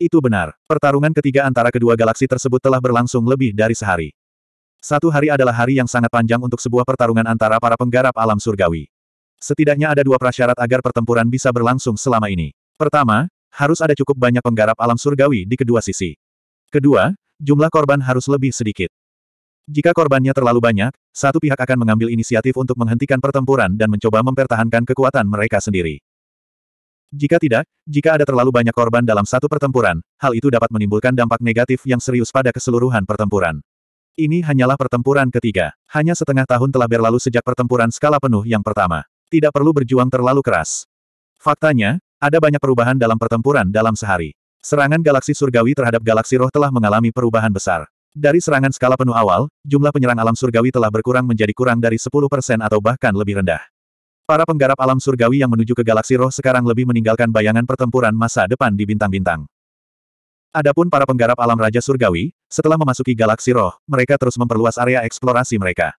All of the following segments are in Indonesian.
Itu benar. Pertarungan ketiga antara kedua galaksi tersebut telah berlangsung lebih dari sehari. Satu hari adalah hari yang sangat panjang untuk sebuah pertarungan antara para penggarap alam surgawi. Setidaknya ada dua prasyarat agar pertempuran bisa berlangsung selama ini. Pertama, harus ada cukup banyak penggarap alam surgawi di kedua sisi. Kedua, jumlah korban harus lebih sedikit. Jika korbannya terlalu banyak, satu pihak akan mengambil inisiatif untuk menghentikan pertempuran dan mencoba mempertahankan kekuatan mereka sendiri. Jika tidak, jika ada terlalu banyak korban dalam satu pertempuran, hal itu dapat menimbulkan dampak negatif yang serius pada keseluruhan pertempuran. Ini hanyalah pertempuran ketiga. Hanya setengah tahun telah berlalu sejak pertempuran skala penuh yang pertama. Tidak perlu berjuang terlalu keras. Faktanya, ada banyak perubahan dalam pertempuran dalam sehari. Serangan galaksi surgawi terhadap galaksi roh telah mengalami perubahan besar. Dari serangan skala penuh awal, jumlah penyerang alam surgawi telah berkurang menjadi kurang dari 10% atau bahkan lebih rendah. Para penggarap alam surgawi yang menuju ke galaksi roh sekarang lebih meninggalkan bayangan pertempuran masa depan di bintang-bintang. Adapun para penggarap alam Raja Surgawi, setelah memasuki galaksi roh, mereka terus memperluas area eksplorasi mereka.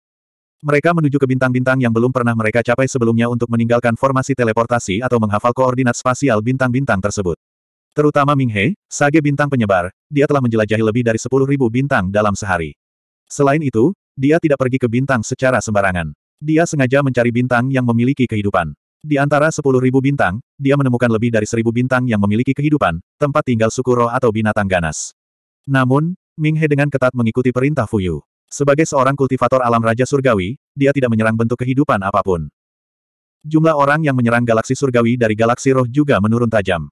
Mereka menuju ke bintang-bintang yang belum pernah mereka capai sebelumnya untuk meninggalkan formasi teleportasi atau menghafal koordinat spasial bintang-bintang tersebut. Terutama Minghe, sage bintang penyebar, dia telah menjelajahi lebih dari 10.000 bintang dalam sehari. Selain itu, dia tidak pergi ke bintang secara sembarangan. Dia sengaja mencari bintang yang memiliki kehidupan. Di antara sepuluh ribu bintang, dia menemukan lebih dari seribu bintang yang memiliki kehidupan, tempat tinggal suku roh atau binatang ganas. Namun, Ming He dengan ketat mengikuti perintah Fuyu. Sebagai seorang kultivator alam Raja Surgawi, dia tidak menyerang bentuk kehidupan apapun. Jumlah orang yang menyerang galaksi surgawi dari galaksi roh juga menurun tajam.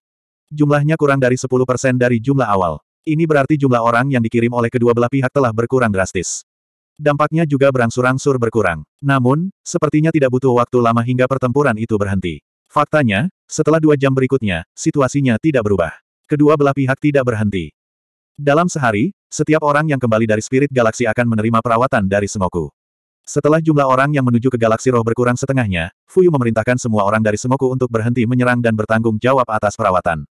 Jumlahnya kurang dari 10% dari jumlah awal. Ini berarti jumlah orang yang dikirim oleh kedua belah pihak telah berkurang drastis. Dampaknya juga berangsur-angsur berkurang. Namun, sepertinya tidak butuh waktu lama hingga pertempuran itu berhenti. Faktanya, setelah dua jam berikutnya, situasinya tidak berubah. Kedua belah pihak tidak berhenti. Dalam sehari, setiap orang yang kembali dari spirit galaksi akan menerima perawatan dari Semoku. Setelah jumlah orang yang menuju ke galaksi roh berkurang setengahnya, Fuyu memerintahkan semua orang dari Semoku untuk berhenti menyerang dan bertanggung jawab atas perawatan.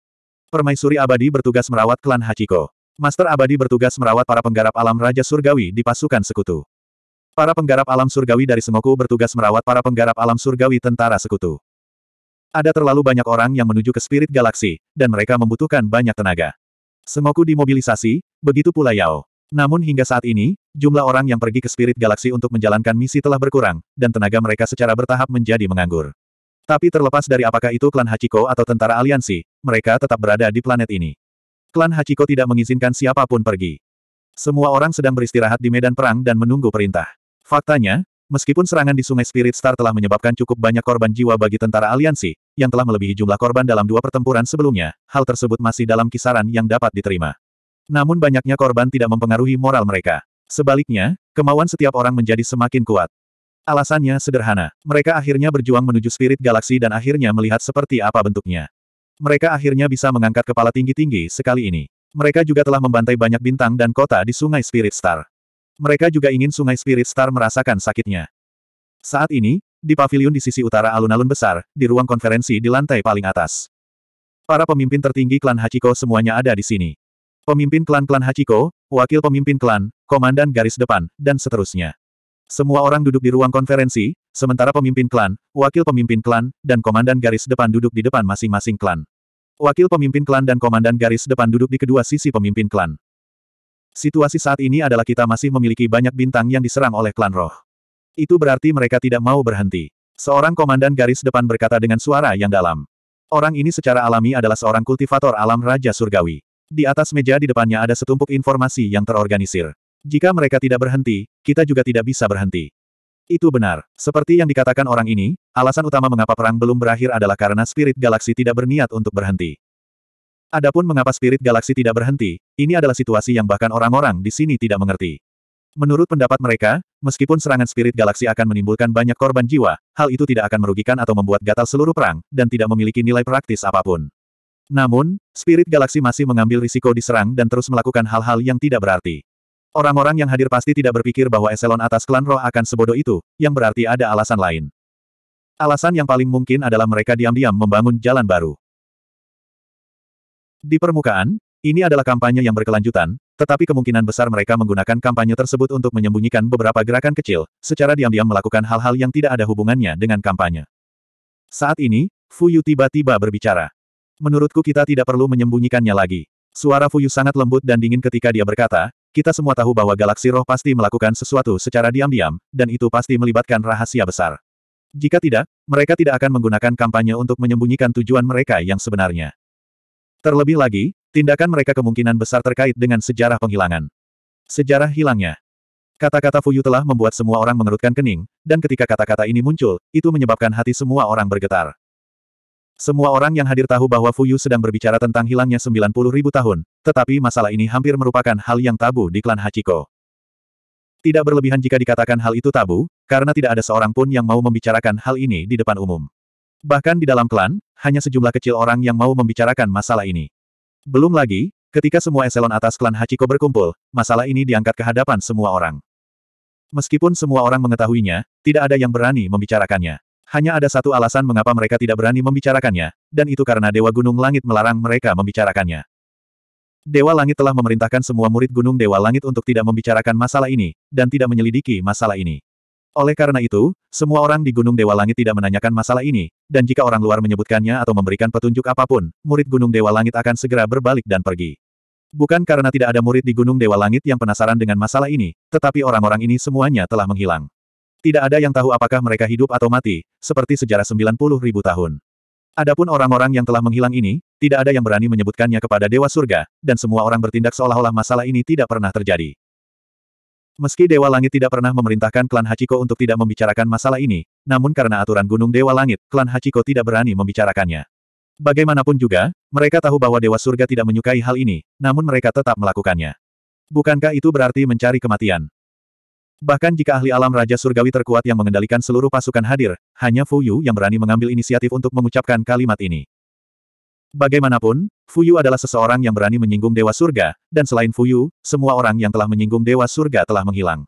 Permaisuri abadi bertugas merawat klan Hachiko. Master Abadi bertugas merawat para penggarap alam Raja Surgawi di pasukan sekutu. Para penggarap alam surgawi dari Semoku bertugas merawat para penggarap alam surgawi tentara sekutu. Ada terlalu banyak orang yang menuju ke spirit galaksi, dan mereka membutuhkan banyak tenaga. Semoku dimobilisasi, begitu pula Yao. Namun hingga saat ini, jumlah orang yang pergi ke spirit galaksi untuk menjalankan misi telah berkurang, dan tenaga mereka secara bertahap menjadi menganggur. Tapi terlepas dari apakah itu klan Hachiko atau tentara aliansi, mereka tetap berada di planet ini. Klan Hachiko tidak mengizinkan siapapun pergi. Semua orang sedang beristirahat di medan perang dan menunggu perintah. Faktanya, meskipun serangan di Sungai Spirit Star telah menyebabkan cukup banyak korban jiwa bagi tentara aliansi, yang telah melebihi jumlah korban dalam dua pertempuran sebelumnya, hal tersebut masih dalam kisaran yang dapat diterima. Namun banyaknya korban tidak mempengaruhi moral mereka. Sebaliknya, kemauan setiap orang menjadi semakin kuat. Alasannya sederhana, mereka akhirnya berjuang menuju spirit galaksi dan akhirnya melihat seperti apa bentuknya. Mereka akhirnya bisa mengangkat kepala tinggi-tinggi sekali ini. Mereka juga telah membantai banyak bintang dan kota di Sungai Spirit Star. Mereka juga ingin Sungai Spirit Star merasakan sakitnya. Saat ini, di pavilion di sisi utara alun-alun besar, di ruang konferensi di lantai paling atas. Para pemimpin tertinggi klan Hachiko semuanya ada di sini. Pemimpin klan-klan Hachiko, wakil pemimpin klan, komandan garis depan, dan seterusnya. Semua orang duduk di ruang konferensi, Sementara pemimpin klan, wakil pemimpin klan, dan komandan garis depan duduk di depan masing-masing klan. Wakil pemimpin klan dan komandan garis depan duduk di kedua sisi pemimpin klan. Situasi saat ini adalah kita masih memiliki banyak bintang yang diserang oleh klan roh. Itu berarti mereka tidak mau berhenti. Seorang komandan garis depan berkata dengan suara yang dalam. Orang ini secara alami adalah seorang kultivator alam Raja Surgawi. Di atas meja di depannya ada setumpuk informasi yang terorganisir. Jika mereka tidak berhenti, kita juga tidak bisa berhenti. Itu benar. Seperti yang dikatakan orang ini, alasan utama mengapa perang belum berakhir adalah karena spirit galaksi tidak berniat untuk berhenti. Adapun mengapa spirit galaksi tidak berhenti, ini adalah situasi yang bahkan orang-orang di sini tidak mengerti. Menurut pendapat mereka, meskipun serangan spirit galaksi akan menimbulkan banyak korban jiwa, hal itu tidak akan merugikan atau membuat gatal seluruh perang, dan tidak memiliki nilai praktis apapun. Namun, spirit galaksi masih mengambil risiko diserang dan terus melakukan hal-hal yang tidak berarti. Orang-orang yang hadir pasti tidak berpikir bahwa eselon atas klan roh akan sebodoh itu, yang berarti ada alasan lain. Alasan yang paling mungkin adalah mereka diam-diam membangun jalan baru. Di permukaan, ini adalah kampanye yang berkelanjutan, tetapi kemungkinan besar mereka menggunakan kampanye tersebut untuk menyembunyikan beberapa gerakan kecil, secara diam-diam melakukan hal-hal yang tidak ada hubungannya dengan kampanye. Saat ini, Fuyu tiba-tiba berbicara. Menurutku kita tidak perlu menyembunyikannya lagi. Suara Fuyu sangat lembut dan dingin ketika dia berkata, kita semua tahu bahwa galaksi roh pasti melakukan sesuatu secara diam-diam, dan itu pasti melibatkan rahasia besar. Jika tidak, mereka tidak akan menggunakan kampanye untuk menyembunyikan tujuan mereka yang sebenarnya. Terlebih lagi, tindakan mereka kemungkinan besar terkait dengan sejarah penghilangan. Sejarah hilangnya. Kata-kata Fuyu telah membuat semua orang mengerutkan kening, dan ketika kata-kata ini muncul, itu menyebabkan hati semua orang bergetar. Semua orang yang hadir tahu bahwa Fuyu sedang berbicara tentang hilangnya 90 ribu tahun, tetapi masalah ini hampir merupakan hal yang tabu di klan Hachiko. Tidak berlebihan jika dikatakan hal itu tabu, karena tidak ada seorang pun yang mau membicarakan hal ini di depan umum. Bahkan di dalam klan, hanya sejumlah kecil orang yang mau membicarakan masalah ini. Belum lagi, ketika semua eselon atas klan Hachiko berkumpul, masalah ini diangkat ke hadapan semua orang. Meskipun semua orang mengetahuinya, tidak ada yang berani membicarakannya. Hanya ada satu alasan mengapa mereka tidak berani membicarakannya, dan itu karena Dewa Gunung Langit melarang mereka membicarakannya. Dewa Langit telah memerintahkan semua murid Gunung Dewa Langit untuk tidak membicarakan masalah ini, dan tidak menyelidiki masalah ini. Oleh karena itu, semua orang di Gunung Dewa Langit tidak menanyakan masalah ini, dan jika orang luar menyebutkannya atau memberikan petunjuk apapun, murid Gunung Dewa Langit akan segera berbalik dan pergi. Bukan karena tidak ada murid di Gunung Dewa Langit yang penasaran dengan masalah ini, tetapi orang-orang ini semuanya telah menghilang. Tidak ada yang tahu apakah mereka hidup atau mati, seperti sejarah 90 ribu tahun. Adapun orang-orang yang telah menghilang ini, tidak ada yang berani menyebutkannya kepada Dewa Surga, dan semua orang bertindak seolah-olah masalah ini tidak pernah terjadi. Meski Dewa Langit tidak pernah memerintahkan klan Hachiko untuk tidak membicarakan masalah ini, namun karena aturan Gunung Dewa Langit, klan Hachiko tidak berani membicarakannya. Bagaimanapun juga, mereka tahu bahwa Dewa Surga tidak menyukai hal ini, namun mereka tetap melakukannya. Bukankah itu berarti mencari kematian? Bahkan jika ahli alam Raja Surgawi terkuat yang mengendalikan seluruh pasukan hadir, hanya Fu Yu yang berani mengambil inisiatif untuk mengucapkan kalimat ini. Bagaimanapun, Fu Yu adalah seseorang yang berani menyinggung Dewa Surga, dan selain Fu Yu, semua orang yang telah menyinggung Dewa Surga telah menghilang.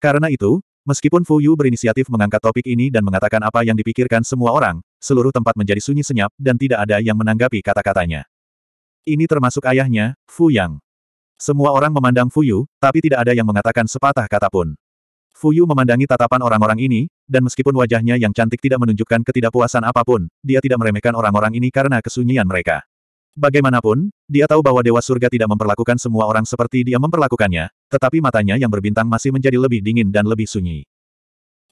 Karena itu, meskipun Fu Yu berinisiatif mengangkat topik ini dan mengatakan apa yang dipikirkan semua orang, seluruh tempat menjadi sunyi senyap dan tidak ada yang menanggapi kata-katanya. Ini termasuk ayahnya, Fu Yang. Semua orang memandang Fu Yu, tapi tidak ada yang mengatakan sepatah kata pun. Fuyu memandangi tatapan orang-orang ini, dan meskipun wajahnya yang cantik tidak menunjukkan ketidakpuasan apapun, dia tidak meremehkan orang-orang ini karena kesunyian mereka. Bagaimanapun, dia tahu bahwa Dewa Surga tidak memperlakukan semua orang seperti dia memperlakukannya, tetapi matanya yang berbintang masih menjadi lebih dingin dan lebih sunyi.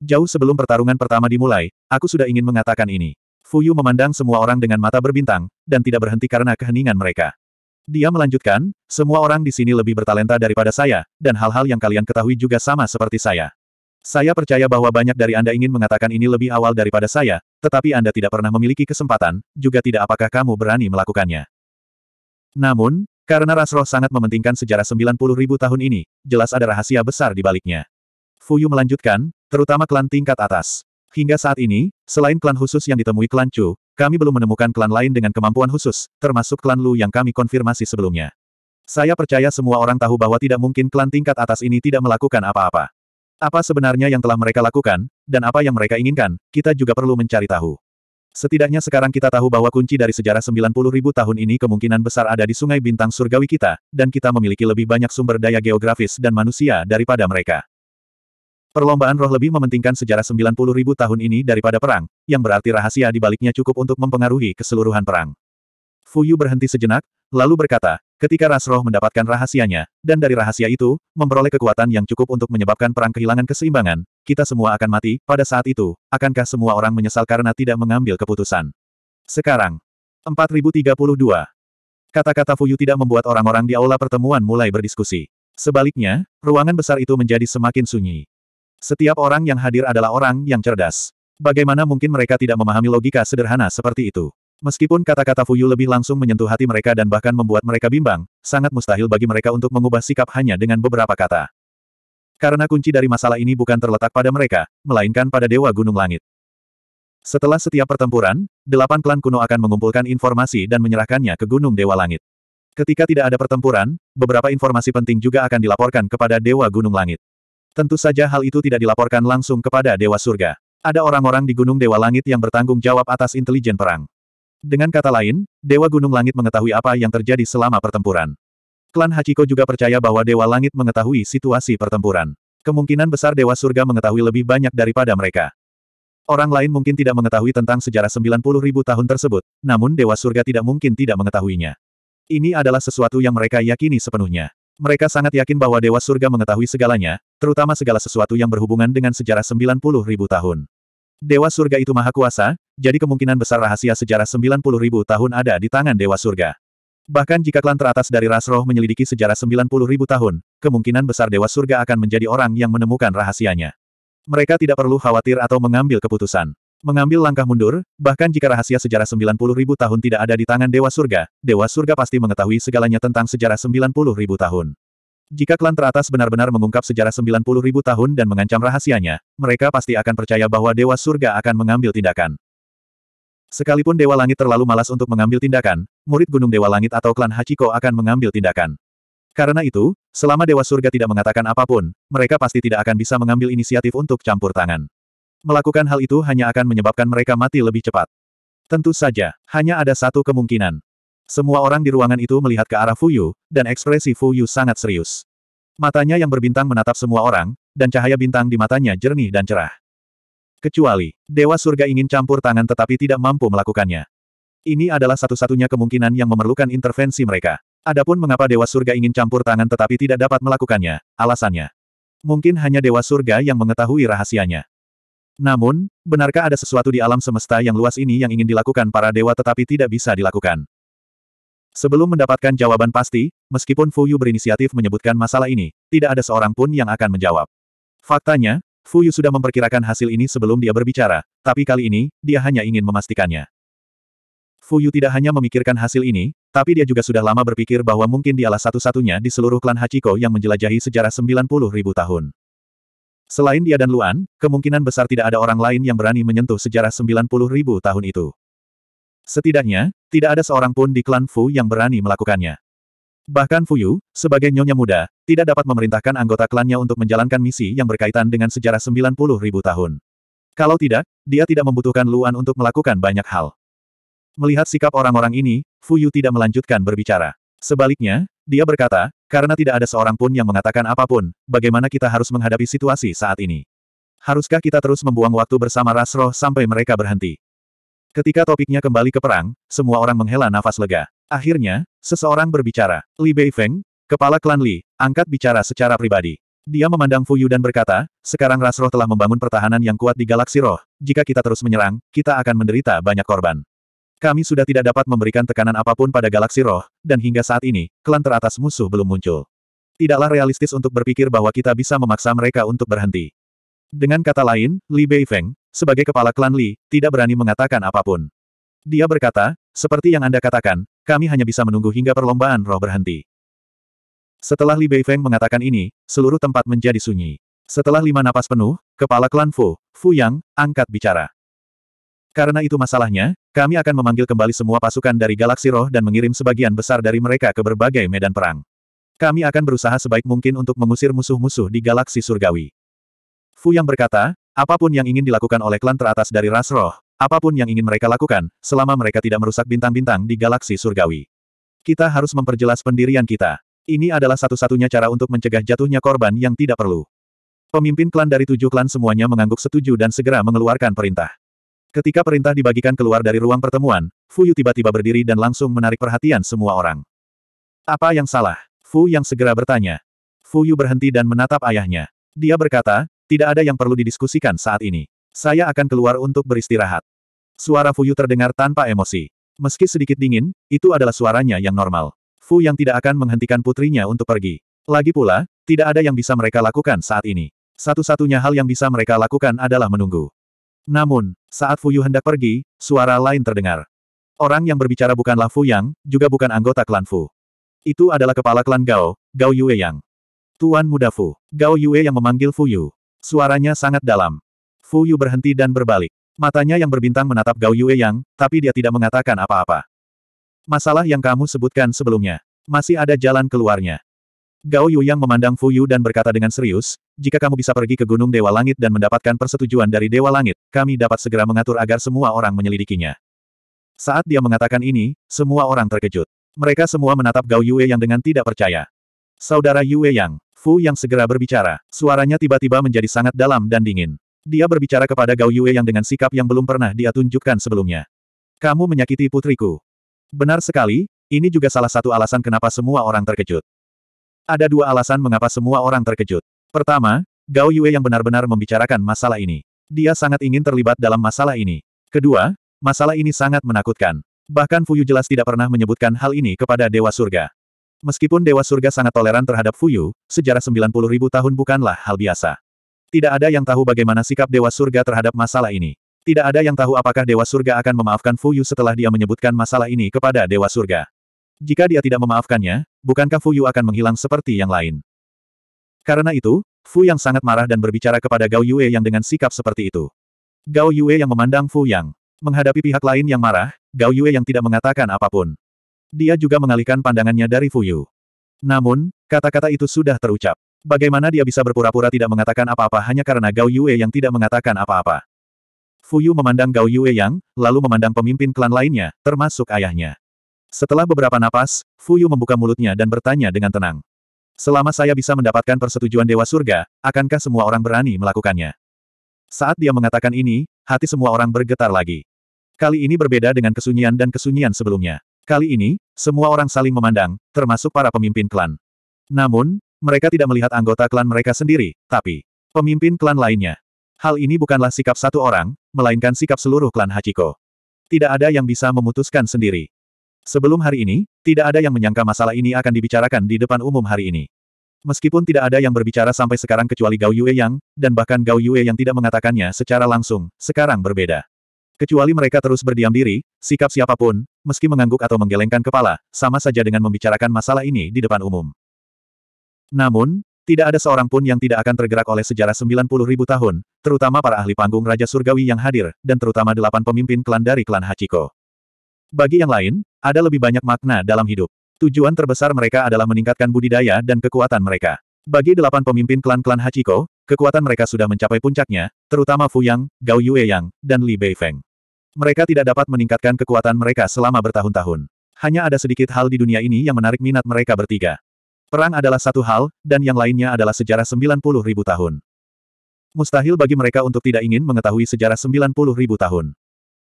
Jauh sebelum pertarungan pertama dimulai, aku sudah ingin mengatakan ini. Fuyu memandang semua orang dengan mata berbintang, dan tidak berhenti karena keheningan mereka. Dia melanjutkan, semua orang di sini lebih bertalenta daripada saya, dan hal-hal yang kalian ketahui juga sama seperti saya. Saya percaya bahwa banyak dari Anda ingin mengatakan ini lebih awal daripada saya, tetapi Anda tidak pernah memiliki kesempatan, juga tidak apakah kamu berani melakukannya. Namun, karena Rasroh sangat mementingkan sejarah 90 ribu tahun ini, jelas ada rahasia besar di baliknya. Fuyu melanjutkan, terutama klan tingkat atas. Hingga saat ini, selain klan khusus yang ditemui klan Chu, kami belum menemukan klan lain dengan kemampuan khusus, termasuk klan Lu yang kami konfirmasi sebelumnya. Saya percaya semua orang tahu bahwa tidak mungkin klan tingkat atas ini tidak melakukan apa-apa. Apa sebenarnya yang telah mereka lakukan, dan apa yang mereka inginkan, kita juga perlu mencari tahu. Setidaknya sekarang kita tahu bahwa kunci dari sejarah 90.000 tahun ini kemungkinan besar ada di Sungai Bintang Surgawi kita, dan kita memiliki lebih banyak sumber daya geografis dan manusia daripada mereka. Perlombaan roh lebih mementingkan sejarah 90 ribu tahun ini daripada perang, yang berarti rahasia di baliknya cukup untuk mempengaruhi keseluruhan perang. Fu Yu berhenti sejenak, lalu berkata, ketika ras roh mendapatkan rahasianya, dan dari rahasia itu, memperoleh kekuatan yang cukup untuk menyebabkan perang kehilangan keseimbangan, kita semua akan mati, pada saat itu, akankah semua orang menyesal karena tidak mengambil keputusan? Sekarang. 4032. Kata-kata Fu Yu tidak membuat orang-orang di aula pertemuan mulai berdiskusi. Sebaliknya, ruangan besar itu menjadi semakin sunyi. Setiap orang yang hadir adalah orang yang cerdas. Bagaimana mungkin mereka tidak memahami logika sederhana seperti itu? Meskipun kata-kata Fuyu lebih langsung menyentuh hati mereka dan bahkan membuat mereka bimbang, sangat mustahil bagi mereka untuk mengubah sikap hanya dengan beberapa kata. Karena kunci dari masalah ini bukan terletak pada mereka, melainkan pada Dewa Gunung Langit. Setelah setiap pertempuran, delapan klan kuno akan mengumpulkan informasi dan menyerahkannya ke Gunung Dewa Langit. Ketika tidak ada pertempuran, beberapa informasi penting juga akan dilaporkan kepada Dewa Gunung Langit. Tentu saja hal itu tidak dilaporkan langsung kepada Dewa Surga. Ada orang-orang di Gunung Dewa Langit yang bertanggung jawab atas intelijen perang. Dengan kata lain, Dewa Gunung Langit mengetahui apa yang terjadi selama pertempuran. Klan Hachiko juga percaya bahwa Dewa Langit mengetahui situasi pertempuran. Kemungkinan besar Dewa Surga mengetahui lebih banyak daripada mereka. Orang lain mungkin tidak mengetahui tentang sejarah 90 ribu tahun tersebut, namun Dewa Surga tidak mungkin tidak mengetahuinya. Ini adalah sesuatu yang mereka yakini sepenuhnya. Mereka sangat yakin bahwa Dewa Surga mengetahui segalanya, terutama segala sesuatu yang berhubungan dengan sejarah 90 ribu tahun. Dewa Surga itu maha kuasa, jadi kemungkinan besar rahasia sejarah 90 ribu tahun ada di tangan Dewa Surga. Bahkan jika klan teratas dari Rasroh menyelidiki sejarah 90 ribu tahun, kemungkinan besar Dewa Surga akan menjadi orang yang menemukan rahasianya. Mereka tidak perlu khawatir atau mengambil keputusan. Mengambil langkah mundur, bahkan jika rahasia sejarah 90 ribu tahun tidak ada di tangan Dewa Surga, Dewa Surga pasti mengetahui segalanya tentang sejarah 90 ribu tahun. Jika klan teratas benar-benar mengungkap sejarah 90 ribu tahun dan mengancam rahasianya, mereka pasti akan percaya bahwa Dewa Surga akan mengambil tindakan. Sekalipun Dewa Langit terlalu malas untuk mengambil tindakan, murid Gunung Dewa Langit atau klan Hachiko akan mengambil tindakan. Karena itu, selama Dewa Surga tidak mengatakan apapun, mereka pasti tidak akan bisa mengambil inisiatif untuk campur tangan. Melakukan hal itu hanya akan menyebabkan mereka mati lebih cepat. Tentu saja, hanya ada satu kemungkinan. Semua orang di ruangan itu melihat ke arah Fuyu, dan ekspresi Fuyu sangat serius. Matanya yang berbintang menatap semua orang, dan cahaya bintang di matanya jernih dan cerah. Kecuali, Dewa Surga ingin campur tangan tetapi tidak mampu melakukannya. Ini adalah satu-satunya kemungkinan yang memerlukan intervensi mereka. Adapun mengapa Dewa Surga ingin campur tangan tetapi tidak dapat melakukannya, alasannya. Mungkin hanya Dewa Surga yang mengetahui rahasianya. Namun, benarkah ada sesuatu di alam semesta yang luas ini yang ingin dilakukan para dewa tetapi tidak bisa dilakukan? Sebelum mendapatkan jawaban pasti, meskipun Fu Yu berinisiatif menyebutkan masalah ini, tidak ada seorang pun yang akan menjawab. Faktanya, Fu Yu sudah memperkirakan hasil ini sebelum dia berbicara, tapi kali ini, dia hanya ingin memastikannya. Fu Yu tidak hanya memikirkan hasil ini, tapi dia juga sudah lama berpikir bahwa mungkin dialah satu-satunya di seluruh klan Hachiko yang menjelajahi sejarah 90.000 tahun. Selain dia dan Luan, kemungkinan besar tidak ada orang lain yang berani menyentuh sejarah 90 ribu tahun itu. Setidaknya, tidak ada seorang pun di klan Fu yang berani melakukannya. Bahkan Fuyu, sebagai nyonya muda, tidak dapat memerintahkan anggota klannya untuk menjalankan misi yang berkaitan dengan sejarah 90 ribu tahun. Kalau tidak, dia tidak membutuhkan Luan untuk melakukan banyak hal. Melihat sikap orang-orang ini, Fuyu tidak melanjutkan berbicara. Sebaliknya, dia berkata, karena tidak ada seorang pun yang mengatakan apapun, bagaimana kita harus menghadapi situasi saat ini. Haruskah kita terus membuang waktu bersama Rasroh sampai mereka berhenti? Ketika topiknya kembali ke perang, semua orang menghela nafas lega. Akhirnya, seseorang berbicara. Li Beifeng, kepala klan Li, angkat bicara secara pribadi. Dia memandang Fuyu dan berkata, sekarang Rasroh telah membangun pertahanan yang kuat di galaksi roh, jika kita terus menyerang, kita akan menderita banyak korban. Kami sudah tidak dapat memberikan tekanan apapun pada galaksi roh, dan hingga saat ini, klan teratas musuh belum muncul. Tidaklah realistis untuk berpikir bahwa kita bisa memaksa mereka untuk berhenti. Dengan kata lain, Li Beifeng, sebagai kepala klan Li, tidak berani mengatakan apapun. Dia berkata, seperti yang Anda katakan, kami hanya bisa menunggu hingga perlombaan roh berhenti. Setelah Li Beifeng mengatakan ini, seluruh tempat menjadi sunyi. Setelah lima napas penuh, kepala klan Fu, Fu Yang, angkat bicara. Karena itu masalahnya, kami akan memanggil kembali semua pasukan dari galaksi roh dan mengirim sebagian besar dari mereka ke berbagai medan perang. Kami akan berusaha sebaik mungkin untuk mengusir musuh-musuh di galaksi surgawi. Fu yang berkata, apapun yang ingin dilakukan oleh klan teratas dari ras roh, apapun yang ingin mereka lakukan, selama mereka tidak merusak bintang-bintang di galaksi surgawi. Kita harus memperjelas pendirian kita. Ini adalah satu-satunya cara untuk mencegah jatuhnya korban yang tidak perlu. Pemimpin klan dari tujuh klan semuanya mengangguk setuju dan segera mengeluarkan perintah. Ketika perintah dibagikan keluar dari ruang pertemuan, Fu Yu tiba-tiba berdiri dan langsung menarik perhatian semua orang. Apa yang salah? Fu yang segera bertanya. Fu Yu berhenti dan menatap ayahnya. Dia berkata, tidak ada yang perlu didiskusikan saat ini. Saya akan keluar untuk beristirahat. Suara Fu Yu terdengar tanpa emosi. Meski sedikit dingin, itu adalah suaranya yang normal. Fu yang tidak akan menghentikan putrinya untuk pergi. Lagi pula, tidak ada yang bisa mereka lakukan saat ini. Satu-satunya hal yang bisa mereka lakukan adalah menunggu. Namun, saat Fuyu hendak pergi, suara lain terdengar. Orang yang berbicara bukanlah Fu Yang, juga bukan anggota klan Fu. Itu adalah kepala klan Gao, Gao Yue Yang. Tuan muda Fu, Gao Yue yang memanggil Fuyu. Suaranya sangat dalam. Fuyu berhenti dan berbalik. Matanya yang berbintang menatap Gao Yue Yang, tapi dia tidak mengatakan apa-apa. Masalah yang kamu sebutkan sebelumnya. Masih ada jalan keluarnya. Gao Yu Yang memandang Fu Yu dan berkata dengan serius, jika kamu bisa pergi ke Gunung Dewa Langit dan mendapatkan persetujuan dari Dewa Langit, kami dapat segera mengatur agar semua orang menyelidikinya. Saat dia mengatakan ini, semua orang terkejut. Mereka semua menatap Gao Yue yang dengan tidak percaya. Saudara Yue Yang, Fu yang segera berbicara, suaranya tiba-tiba menjadi sangat dalam dan dingin. Dia berbicara kepada Gao Yue yang dengan sikap yang belum pernah dia tunjukkan sebelumnya. Kamu menyakiti putriku. Benar sekali, ini juga salah satu alasan kenapa semua orang terkejut. Ada dua alasan mengapa semua orang terkejut. Pertama, Gao Yue yang benar-benar membicarakan masalah ini. Dia sangat ingin terlibat dalam masalah ini. Kedua, masalah ini sangat menakutkan. Bahkan Fuyu jelas tidak pernah menyebutkan hal ini kepada Dewa Surga. Meskipun Dewa Surga sangat toleran terhadap Fuyu, sejarah 90 ribu tahun bukanlah hal biasa. Tidak ada yang tahu bagaimana sikap Dewa Surga terhadap masalah ini. Tidak ada yang tahu apakah Dewa Surga akan memaafkan Fuyu setelah dia menyebutkan masalah ini kepada Dewa Surga. Jika dia tidak memaafkannya, bukankah Fu Yu akan menghilang seperti yang lain? Karena itu, Fu yang sangat marah dan berbicara kepada Gao Yue yang dengan sikap seperti itu. Gao Yue yang memandang Fu Yang. Menghadapi pihak lain yang marah, Gao Yue yang tidak mengatakan apapun. Dia juga mengalihkan pandangannya dari Fu Yu. Namun, kata-kata itu sudah terucap. Bagaimana dia bisa berpura-pura tidak mengatakan apa-apa hanya karena Gao Yue yang tidak mengatakan apa-apa? Fu Yu memandang Gao Yue Yang, lalu memandang pemimpin klan lainnya, termasuk ayahnya. Setelah beberapa napas, Fuyu membuka mulutnya dan bertanya dengan tenang. Selama saya bisa mendapatkan persetujuan Dewa Surga, akankah semua orang berani melakukannya? Saat dia mengatakan ini, hati semua orang bergetar lagi. Kali ini berbeda dengan kesunyian dan kesunyian sebelumnya. Kali ini, semua orang saling memandang, termasuk para pemimpin klan. Namun, mereka tidak melihat anggota klan mereka sendiri, tapi pemimpin klan lainnya. Hal ini bukanlah sikap satu orang, melainkan sikap seluruh klan Hachiko. Tidak ada yang bisa memutuskan sendiri. Sebelum hari ini, tidak ada yang menyangka masalah ini akan dibicarakan di depan umum hari ini. Meskipun tidak ada yang berbicara sampai sekarang kecuali Gao Yue Yang, dan bahkan Gao Yue Yang tidak mengatakannya secara langsung, sekarang berbeda. Kecuali mereka terus berdiam diri, sikap siapapun, meski mengangguk atau menggelengkan kepala, sama saja dengan membicarakan masalah ini di depan umum. Namun, tidak ada seorang pun yang tidak akan tergerak oleh sejarah 90 ribu tahun, terutama para ahli panggung Raja Surgawi yang hadir, dan terutama delapan pemimpin klan dari klan Hachiko. Bagi yang lain, ada lebih banyak makna dalam hidup. Tujuan terbesar mereka adalah meningkatkan budidaya dan kekuatan mereka. Bagi delapan pemimpin klan-klan Hachiko, kekuatan mereka sudah mencapai puncaknya, terutama Fu Yang, Gao Yang, dan Li Beifeng. Mereka tidak dapat meningkatkan kekuatan mereka selama bertahun-tahun. Hanya ada sedikit hal di dunia ini yang menarik minat mereka bertiga. Perang adalah satu hal, dan yang lainnya adalah sejarah 90 ribu tahun. Mustahil bagi mereka untuk tidak ingin mengetahui sejarah 90 ribu tahun.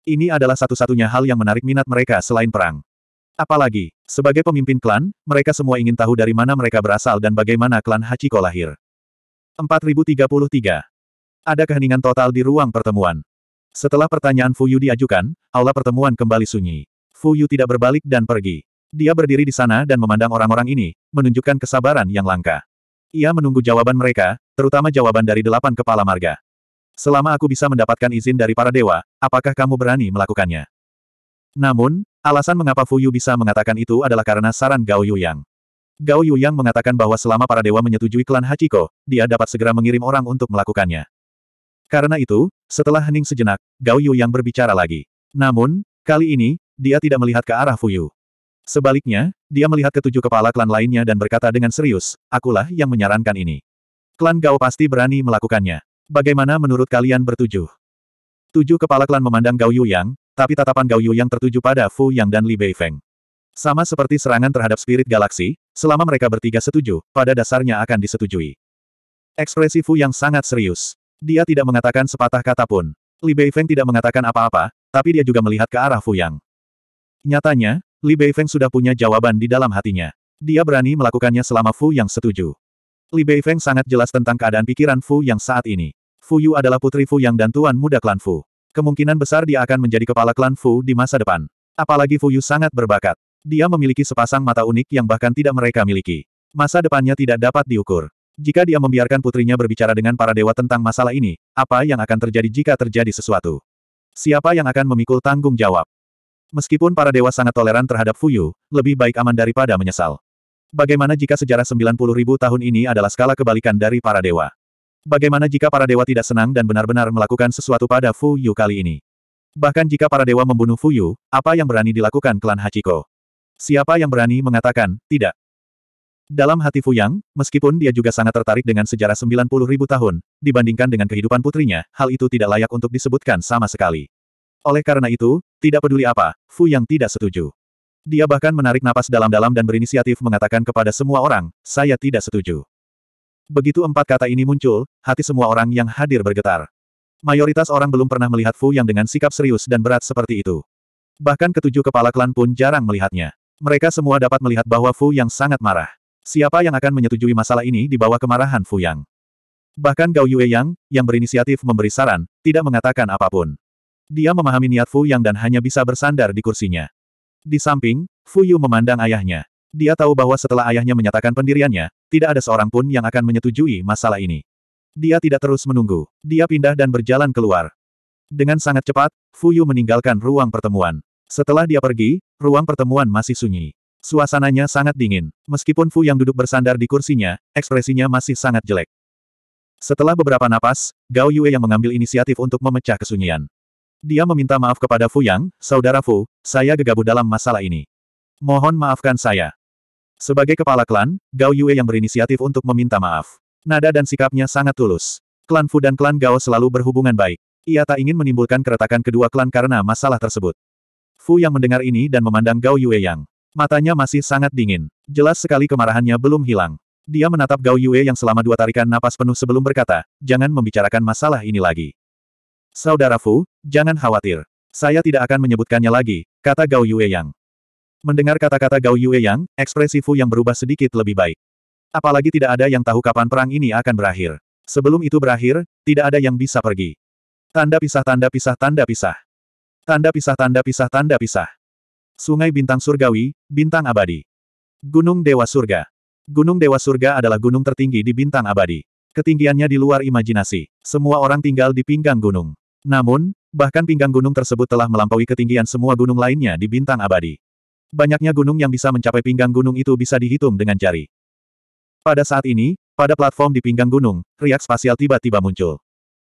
Ini adalah satu-satunya hal yang menarik minat mereka selain perang. Apalagi, sebagai pemimpin klan, mereka semua ingin tahu dari mana mereka berasal dan bagaimana klan Hachiko lahir. 4033 Ada keheningan total di ruang pertemuan. Setelah pertanyaan Fuyu diajukan, aula pertemuan kembali sunyi. Fuyu tidak berbalik dan pergi. Dia berdiri di sana dan memandang orang-orang ini, menunjukkan kesabaran yang langka. Ia menunggu jawaban mereka, terutama jawaban dari delapan kepala marga. Selama aku bisa mendapatkan izin dari para dewa, apakah kamu berani melakukannya? Namun, alasan mengapa Fuyu bisa mengatakan itu adalah karena saran Gao Yu yang. Gao Yu yang mengatakan bahwa selama para dewa menyetujui klan Hachiko, dia dapat segera mengirim orang untuk melakukannya. Karena itu, setelah hening sejenak, Gao Yu yang berbicara lagi. Namun, kali ini, dia tidak melihat ke arah Fuyu. Sebaliknya, dia melihat ketujuh kepala klan lainnya dan berkata dengan serius, akulah yang menyarankan ini. Klan Gao pasti berani melakukannya. Bagaimana menurut kalian bertujuh? Tujuh kepala klan memandang Gao Yu Yang, tapi tatapan Gao Yu Yang tertuju pada Fu Yang dan Li Feng. Sama seperti serangan terhadap spirit galaksi, selama mereka bertiga setuju, pada dasarnya akan disetujui. Ekspresi Fu yang sangat serius. Dia tidak mengatakan sepatah kata pun. Li Feng tidak mengatakan apa-apa, tapi dia juga melihat ke arah Fu Yang. Nyatanya, Li Feng sudah punya jawaban di dalam hatinya. Dia berani melakukannya selama Fu Yang setuju. Li Feng sangat jelas tentang keadaan pikiran Fu Yang saat ini. Fu Yu adalah putri Fu Yang dan tuan muda klan Fu. Kemungkinan besar dia akan menjadi kepala klan Fu di masa depan. Apalagi Fu Yu sangat berbakat. Dia memiliki sepasang mata unik yang bahkan tidak mereka miliki. Masa depannya tidak dapat diukur. Jika dia membiarkan putrinya berbicara dengan para dewa tentang masalah ini, apa yang akan terjadi jika terjadi sesuatu? Siapa yang akan memikul tanggung jawab? Meskipun para dewa sangat toleran terhadap Fuyu, lebih baik aman daripada menyesal. Bagaimana jika sejarah 90.000 tahun ini adalah skala kebalikan dari para dewa? Bagaimana jika para dewa tidak senang dan benar-benar melakukan sesuatu pada Fu Yu kali ini? Bahkan jika para dewa membunuh Fu Yu, apa yang berani dilakukan klan Hachiko? Siapa yang berani mengatakan, tidak? Dalam hati Fu Yang, meskipun dia juga sangat tertarik dengan sejarah 90 ribu tahun, dibandingkan dengan kehidupan putrinya, hal itu tidak layak untuk disebutkan sama sekali. Oleh karena itu, tidak peduli apa, Fu Yang tidak setuju. Dia bahkan menarik napas dalam-dalam dan berinisiatif mengatakan kepada semua orang, saya tidak setuju. Begitu empat kata ini muncul, hati semua orang yang hadir bergetar. Mayoritas orang belum pernah melihat Fu Yang dengan sikap serius dan berat seperti itu. Bahkan ketujuh kepala klan pun jarang melihatnya. Mereka semua dapat melihat bahwa Fu Yang sangat marah. Siapa yang akan menyetujui masalah ini di bawah kemarahan Fu Yang? Bahkan Gao Yue Yang, yang berinisiatif memberi saran, tidak mengatakan apapun. Dia memahami niat Fu Yang dan hanya bisa bersandar di kursinya. Di samping, Fu Yu memandang ayahnya. Dia tahu bahwa setelah ayahnya menyatakan pendiriannya, tidak ada seorang pun yang akan menyetujui masalah ini. Dia tidak terus menunggu. Dia pindah dan berjalan keluar. Dengan sangat cepat, Fuyu meninggalkan ruang pertemuan. Setelah dia pergi, ruang pertemuan masih sunyi. Suasananya sangat dingin. Meskipun Fu yang duduk bersandar di kursinya, ekspresinya masih sangat jelek. Setelah beberapa napas, Gao Yue yang mengambil inisiatif untuk memecah kesunyian. Dia meminta maaf kepada Fu Yang, saudara Fu, saya gegabah dalam masalah ini. Mohon maafkan saya. Sebagai kepala klan, Gao Yue yang berinisiatif untuk meminta maaf. Nada dan sikapnya sangat tulus. Klan Fu dan klan Gao selalu berhubungan baik. Ia tak ingin menimbulkan keretakan kedua klan karena masalah tersebut. Fu yang mendengar ini dan memandang Gao Yue yang. Matanya masih sangat dingin. Jelas sekali kemarahannya belum hilang. Dia menatap Gao Yue yang selama dua tarikan napas penuh sebelum berkata, jangan membicarakan masalah ini lagi. Saudara Fu, jangan khawatir. Saya tidak akan menyebutkannya lagi, kata Gao Yue yang. Mendengar kata-kata Gao Yue Yang, ekspresi Fu yang berubah sedikit lebih baik. Apalagi tidak ada yang tahu kapan perang ini akan berakhir. Sebelum itu berakhir, tidak ada yang bisa pergi. Tanda pisah tanda pisah tanda pisah. Tanda pisah tanda pisah tanda pisah. Sungai Bintang Surgawi, Bintang Abadi. Gunung Dewa Surga. Gunung Dewa Surga adalah gunung tertinggi di Bintang Abadi. Ketinggiannya di luar imajinasi. Semua orang tinggal di pinggang gunung. Namun, bahkan pinggang gunung tersebut telah melampaui ketinggian semua gunung lainnya di Bintang Abadi. Banyaknya gunung yang bisa mencapai pinggang gunung itu bisa dihitung dengan jari. Pada saat ini, pada platform di pinggang gunung, riak spasial tiba-tiba muncul.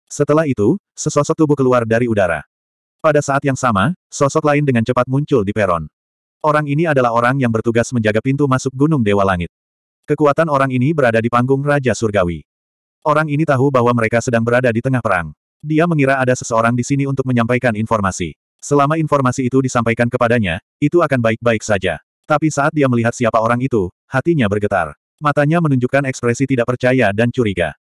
Setelah itu, sesosok tubuh keluar dari udara. Pada saat yang sama, sosok lain dengan cepat muncul di peron. Orang ini adalah orang yang bertugas menjaga pintu masuk Gunung Dewa Langit. Kekuatan orang ini berada di panggung Raja Surgawi. Orang ini tahu bahwa mereka sedang berada di tengah perang. Dia mengira ada seseorang di sini untuk menyampaikan informasi. Selama informasi itu disampaikan kepadanya, itu akan baik-baik saja. Tapi saat dia melihat siapa orang itu, hatinya bergetar. Matanya menunjukkan ekspresi tidak percaya dan curiga.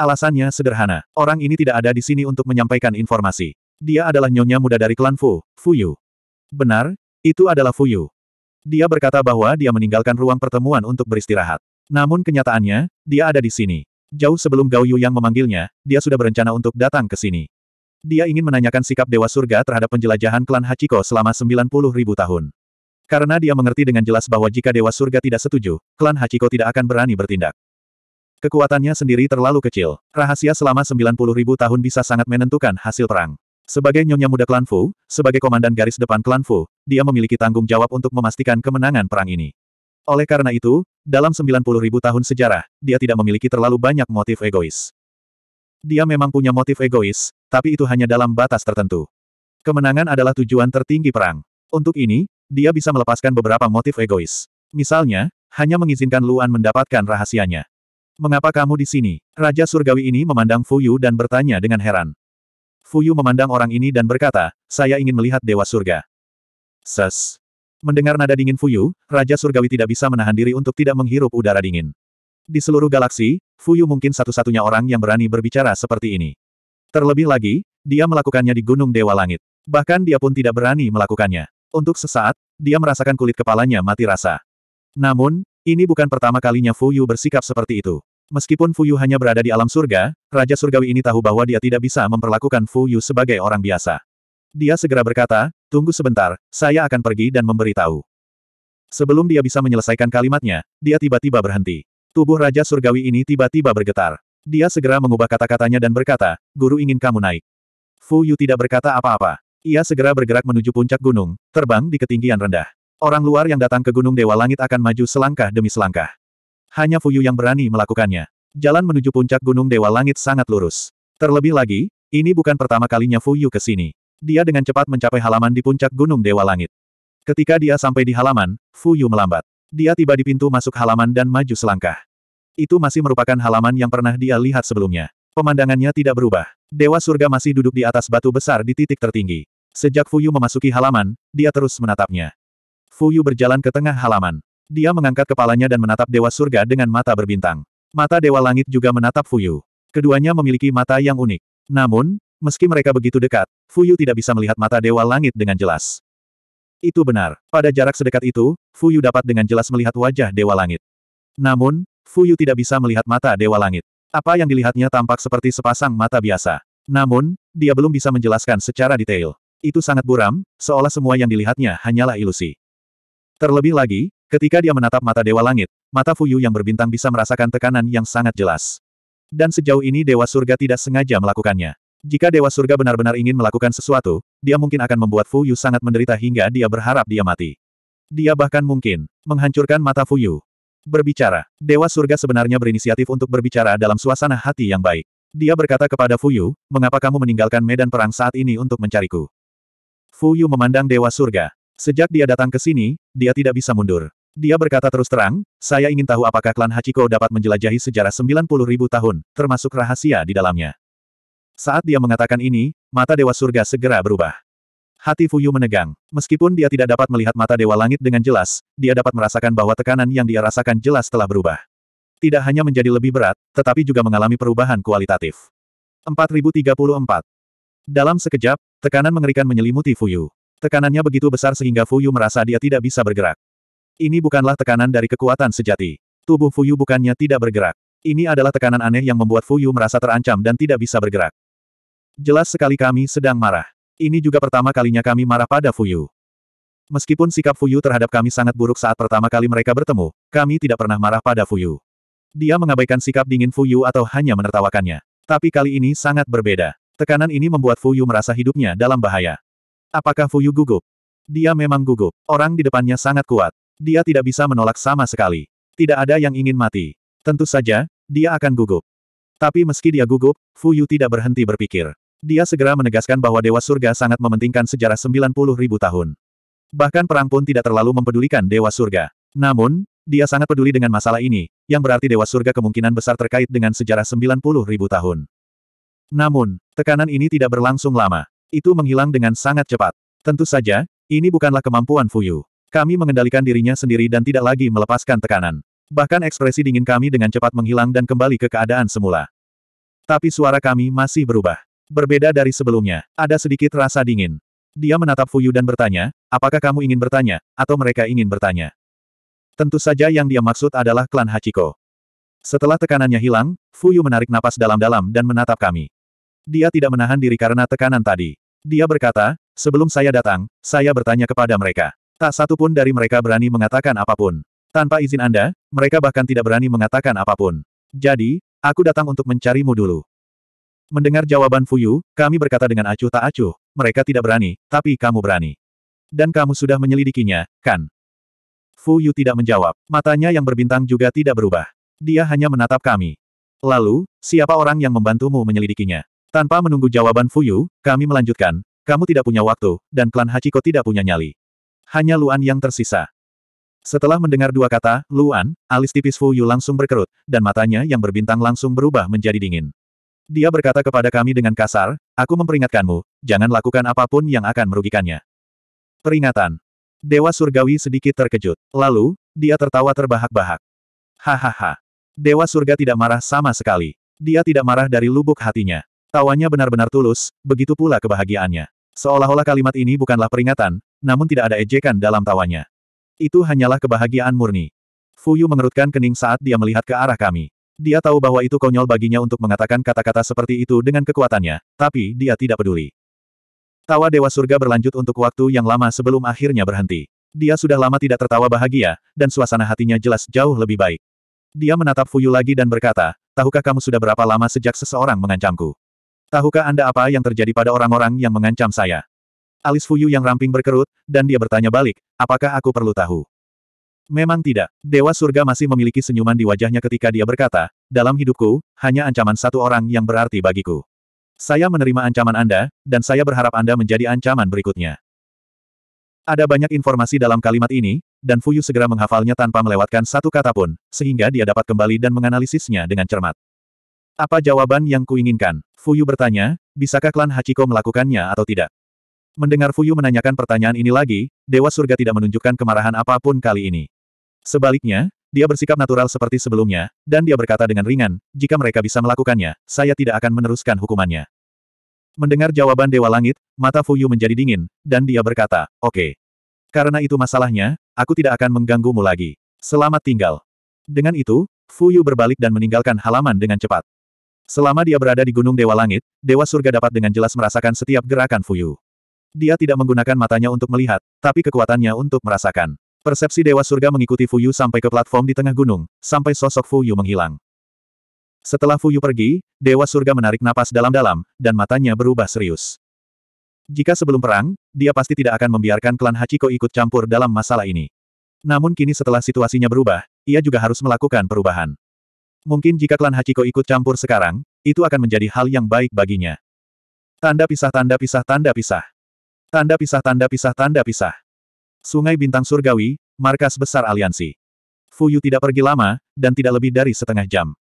Alasannya sederhana, orang ini tidak ada di sini untuk menyampaikan informasi. Dia adalah nyonya muda dari klan Fu, Fu Yu. Benar, itu adalah Fu Yu. Dia berkata bahwa dia meninggalkan ruang pertemuan untuk beristirahat. Namun kenyataannya, dia ada di sini. Jauh sebelum Gao Yu yang memanggilnya, dia sudah berencana untuk datang ke sini. Dia ingin menanyakan sikap Dewa Surga terhadap penjelajahan klan Hachiko selama 90 ribu tahun. Karena dia mengerti dengan jelas bahwa jika Dewa Surga tidak setuju, klan Hachiko tidak akan berani bertindak. Kekuatannya sendiri terlalu kecil. Rahasia selama 90 ribu tahun bisa sangat menentukan hasil perang. Sebagai nyonya muda klan Fu, sebagai komandan garis depan klan Fu, dia memiliki tanggung jawab untuk memastikan kemenangan perang ini. Oleh karena itu, dalam 90 ribu tahun sejarah, dia tidak memiliki terlalu banyak motif egois. Dia memang punya motif egois, tapi itu hanya dalam batas tertentu. Kemenangan adalah tujuan tertinggi perang. Untuk ini, dia bisa melepaskan beberapa motif egois. Misalnya, hanya mengizinkan Luan mendapatkan rahasianya. Mengapa kamu di sini? Raja Surgawi ini memandang Fuyu dan bertanya dengan heran. Fuyu memandang orang ini dan berkata, saya ingin melihat Dewa Surga. Ses. Mendengar nada dingin Fuyu, Raja Surgawi tidak bisa menahan diri untuk tidak menghirup udara dingin. Di seluruh galaksi, Fuyu mungkin satu-satunya orang yang berani berbicara seperti ini. Terlebih lagi, dia melakukannya di Gunung Dewa Langit. Bahkan dia pun tidak berani melakukannya. Untuk sesaat, dia merasakan kulit kepalanya mati rasa. Namun, ini bukan pertama kalinya Fu Yu bersikap seperti itu. Meskipun Fu Yu hanya berada di alam surga, Raja Surgawi ini tahu bahwa dia tidak bisa memperlakukan Fu Yu sebagai orang biasa. Dia segera berkata, tunggu sebentar, saya akan pergi dan memberitahu. Sebelum dia bisa menyelesaikan kalimatnya, dia tiba-tiba berhenti. Tubuh Raja Surgawi ini tiba-tiba bergetar. Dia segera mengubah kata-katanya dan berkata, Guru ingin kamu naik. Fu Yu tidak berkata apa-apa. Ia segera bergerak menuju puncak gunung, terbang di ketinggian rendah. Orang luar yang datang ke Gunung Dewa Langit akan maju selangkah demi selangkah. Hanya Fu Yu yang berani melakukannya. Jalan menuju puncak Gunung Dewa Langit sangat lurus. Terlebih lagi, ini bukan pertama kalinya Fu Yu ke sini. Dia dengan cepat mencapai halaman di puncak Gunung Dewa Langit. Ketika dia sampai di halaman, Fu Yu melambat. Dia tiba di pintu masuk halaman dan maju selangkah. Itu masih merupakan halaman yang pernah dia lihat sebelumnya. Pemandangannya tidak berubah. Dewa surga masih duduk di atas batu besar di titik tertinggi. Sejak Fuyu memasuki halaman, dia terus menatapnya. Fuyu berjalan ke tengah halaman. Dia mengangkat kepalanya dan menatap dewa surga dengan mata berbintang. Mata dewa langit juga menatap Fuyu. Keduanya memiliki mata yang unik. Namun, meski mereka begitu dekat, Fuyu tidak bisa melihat mata dewa langit dengan jelas. Itu benar. Pada jarak sedekat itu, Fuyu dapat dengan jelas melihat wajah Dewa Langit. Namun, Fuyu tidak bisa melihat mata Dewa Langit. Apa yang dilihatnya tampak seperti sepasang mata biasa. Namun, dia belum bisa menjelaskan secara detail. Itu sangat buram, seolah semua yang dilihatnya hanyalah ilusi. Terlebih lagi, ketika dia menatap mata Dewa Langit, mata Fuyu yang berbintang bisa merasakan tekanan yang sangat jelas. Dan sejauh ini Dewa Surga tidak sengaja melakukannya. Jika Dewa Surga benar-benar ingin melakukan sesuatu, dia mungkin akan membuat Fuyu sangat menderita hingga dia berharap dia mati. Dia bahkan mungkin menghancurkan mata Fuyu. Berbicara, Dewa Surga sebenarnya berinisiatif untuk berbicara dalam suasana hati yang baik. Dia berkata kepada Fuyu, mengapa kamu meninggalkan medan perang saat ini untuk mencariku? Fuyu memandang Dewa Surga. Sejak dia datang ke sini, dia tidak bisa mundur. Dia berkata terus terang, saya ingin tahu apakah klan Hachiko dapat menjelajahi sejarah 90 ribu tahun, termasuk rahasia di dalamnya. Saat dia mengatakan ini, mata Dewa Surga segera berubah. Hati Fuyu menegang. Meskipun dia tidak dapat melihat mata Dewa Langit dengan jelas, dia dapat merasakan bahwa tekanan yang dia rasakan jelas telah berubah. Tidak hanya menjadi lebih berat, tetapi juga mengalami perubahan kualitatif. 4034. Dalam sekejap, tekanan mengerikan menyelimuti Fuyu. Tekanannya begitu besar sehingga Fuyu merasa dia tidak bisa bergerak. Ini bukanlah tekanan dari kekuatan sejati. Tubuh Fuyu bukannya tidak bergerak. Ini adalah tekanan aneh yang membuat Fuyu merasa terancam dan tidak bisa bergerak. Jelas sekali kami sedang marah. Ini juga pertama kalinya kami marah pada Fuyu. Meskipun sikap Fuyu terhadap kami sangat buruk saat pertama kali mereka bertemu, kami tidak pernah marah pada Fuyu. Dia mengabaikan sikap dingin Fuyu atau hanya menertawakannya. Tapi kali ini sangat berbeda. Tekanan ini membuat Fuyu merasa hidupnya dalam bahaya. Apakah Fuyu gugup? Dia memang gugup. Orang di depannya sangat kuat. Dia tidak bisa menolak sama sekali. Tidak ada yang ingin mati. Tentu saja, dia akan gugup. Tapi meski dia gugup, Fuyu tidak berhenti berpikir. Dia segera menegaskan bahwa Dewa Surga sangat mementingkan sejarah 90 ribu tahun. Bahkan perang pun tidak terlalu mempedulikan Dewa Surga. Namun, dia sangat peduli dengan masalah ini, yang berarti Dewa Surga kemungkinan besar terkait dengan sejarah 90 ribu tahun. Namun, tekanan ini tidak berlangsung lama. Itu menghilang dengan sangat cepat. Tentu saja, ini bukanlah kemampuan Fuyu. Kami mengendalikan dirinya sendiri dan tidak lagi melepaskan tekanan. Bahkan ekspresi dingin kami dengan cepat menghilang dan kembali ke keadaan semula. Tapi suara kami masih berubah. Berbeda dari sebelumnya, ada sedikit rasa dingin. Dia menatap Fuyu dan bertanya, apakah kamu ingin bertanya, atau mereka ingin bertanya? Tentu saja yang dia maksud adalah klan Hachiko. Setelah tekanannya hilang, Fuyu menarik napas dalam-dalam dan menatap kami. Dia tidak menahan diri karena tekanan tadi. Dia berkata, sebelum saya datang, saya bertanya kepada mereka. Tak satu pun dari mereka berani mengatakan apapun. Tanpa izin Anda, mereka bahkan tidak berani mengatakan apapun. Jadi, aku datang untuk mencarimu dulu. Mendengar jawaban Fuyu, kami berkata dengan acuh tak acuh, mereka tidak berani, tapi kamu berani. Dan kamu sudah menyelidikinya, kan? Fuyu tidak menjawab, matanya yang berbintang juga tidak berubah. Dia hanya menatap kami. Lalu, siapa orang yang membantumu menyelidikinya? Tanpa menunggu jawaban Fuyu, kami melanjutkan, kamu tidak punya waktu, dan klan Hachiko tidak punya nyali. Hanya Luan yang tersisa. Setelah mendengar dua kata, Luan, alis tipis Fuyu langsung berkerut, dan matanya yang berbintang langsung berubah menjadi dingin. Dia berkata kepada kami dengan kasar, aku memperingatkanmu, jangan lakukan apapun yang akan merugikannya. Peringatan. Dewa Surgawi sedikit terkejut. Lalu, dia tertawa terbahak-bahak. Hahaha. Dewa Surga tidak marah sama sekali. Dia tidak marah dari lubuk hatinya. Tawanya benar-benar tulus, begitu pula kebahagiaannya. Seolah-olah kalimat ini bukanlah peringatan, namun tidak ada ejekan dalam tawanya. Itu hanyalah kebahagiaan murni. Fuyu mengerutkan kening saat dia melihat ke arah kami. Dia tahu bahwa itu konyol baginya untuk mengatakan kata-kata seperti itu dengan kekuatannya, tapi dia tidak peduli. Tawa Dewa Surga berlanjut untuk waktu yang lama sebelum akhirnya berhenti. Dia sudah lama tidak tertawa bahagia, dan suasana hatinya jelas jauh lebih baik. Dia menatap Fuyu lagi dan berkata, tahukah kamu sudah berapa lama sejak seseorang mengancamku? Tahukah Anda apa yang terjadi pada orang-orang yang mengancam saya? Alis Fuyu yang ramping berkerut, dan dia bertanya balik, apakah aku perlu tahu? Memang tidak. Dewa surga masih memiliki senyuman di wajahnya ketika dia berkata, dalam hidupku, hanya ancaman satu orang yang berarti bagiku. Saya menerima ancaman Anda, dan saya berharap Anda menjadi ancaman berikutnya. Ada banyak informasi dalam kalimat ini, dan Fuyu segera menghafalnya tanpa melewatkan satu kata pun, sehingga dia dapat kembali dan menganalisisnya dengan cermat. Apa jawaban yang kuinginkan? Fuyu bertanya, bisakah klan Hachiko melakukannya atau tidak? Mendengar Fuyu menanyakan pertanyaan ini lagi, Dewa Surga tidak menunjukkan kemarahan apapun kali ini. Sebaliknya, dia bersikap natural seperti sebelumnya, dan dia berkata dengan ringan, jika mereka bisa melakukannya, saya tidak akan meneruskan hukumannya. Mendengar jawaban Dewa Langit, mata Fuyu menjadi dingin, dan dia berkata, oke. Okay. Karena itu masalahnya, aku tidak akan mengganggumu lagi. Selamat tinggal. Dengan itu, Fuyu berbalik dan meninggalkan halaman dengan cepat. Selama dia berada di Gunung Dewa Langit, Dewa Surga dapat dengan jelas merasakan setiap gerakan Fuyu. Dia tidak menggunakan matanya untuk melihat, tapi kekuatannya untuk merasakan. Persepsi Dewa Surga mengikuti Fuyu sampai ke platform di tengah gunung, sampai sosok Fuyu menghilang. Setelah Fuyu pergi, Dewa Surga menarik napas dalam-dalam, dan matanya berubah serius. Jika sebelum perang, dia pasti tidak akan membiarkan klan Hachiko ikut campur dalam masalah ini. Namun kini setelah situasinya berubah, ia juga harus melakukan perubahan. Mungkin jika klan Hachiko ikut campur sekarang, itu akan menjadi hal yang baik baginya. Tanda pisah tanda pisah tanda pisah. Tanda pisah tanda pisah tanda pisah. Sungai Bintang Surgawi, markas besar aliansi. Fuyu tidak pergi lama, dan tidak lebih dari setengah jam.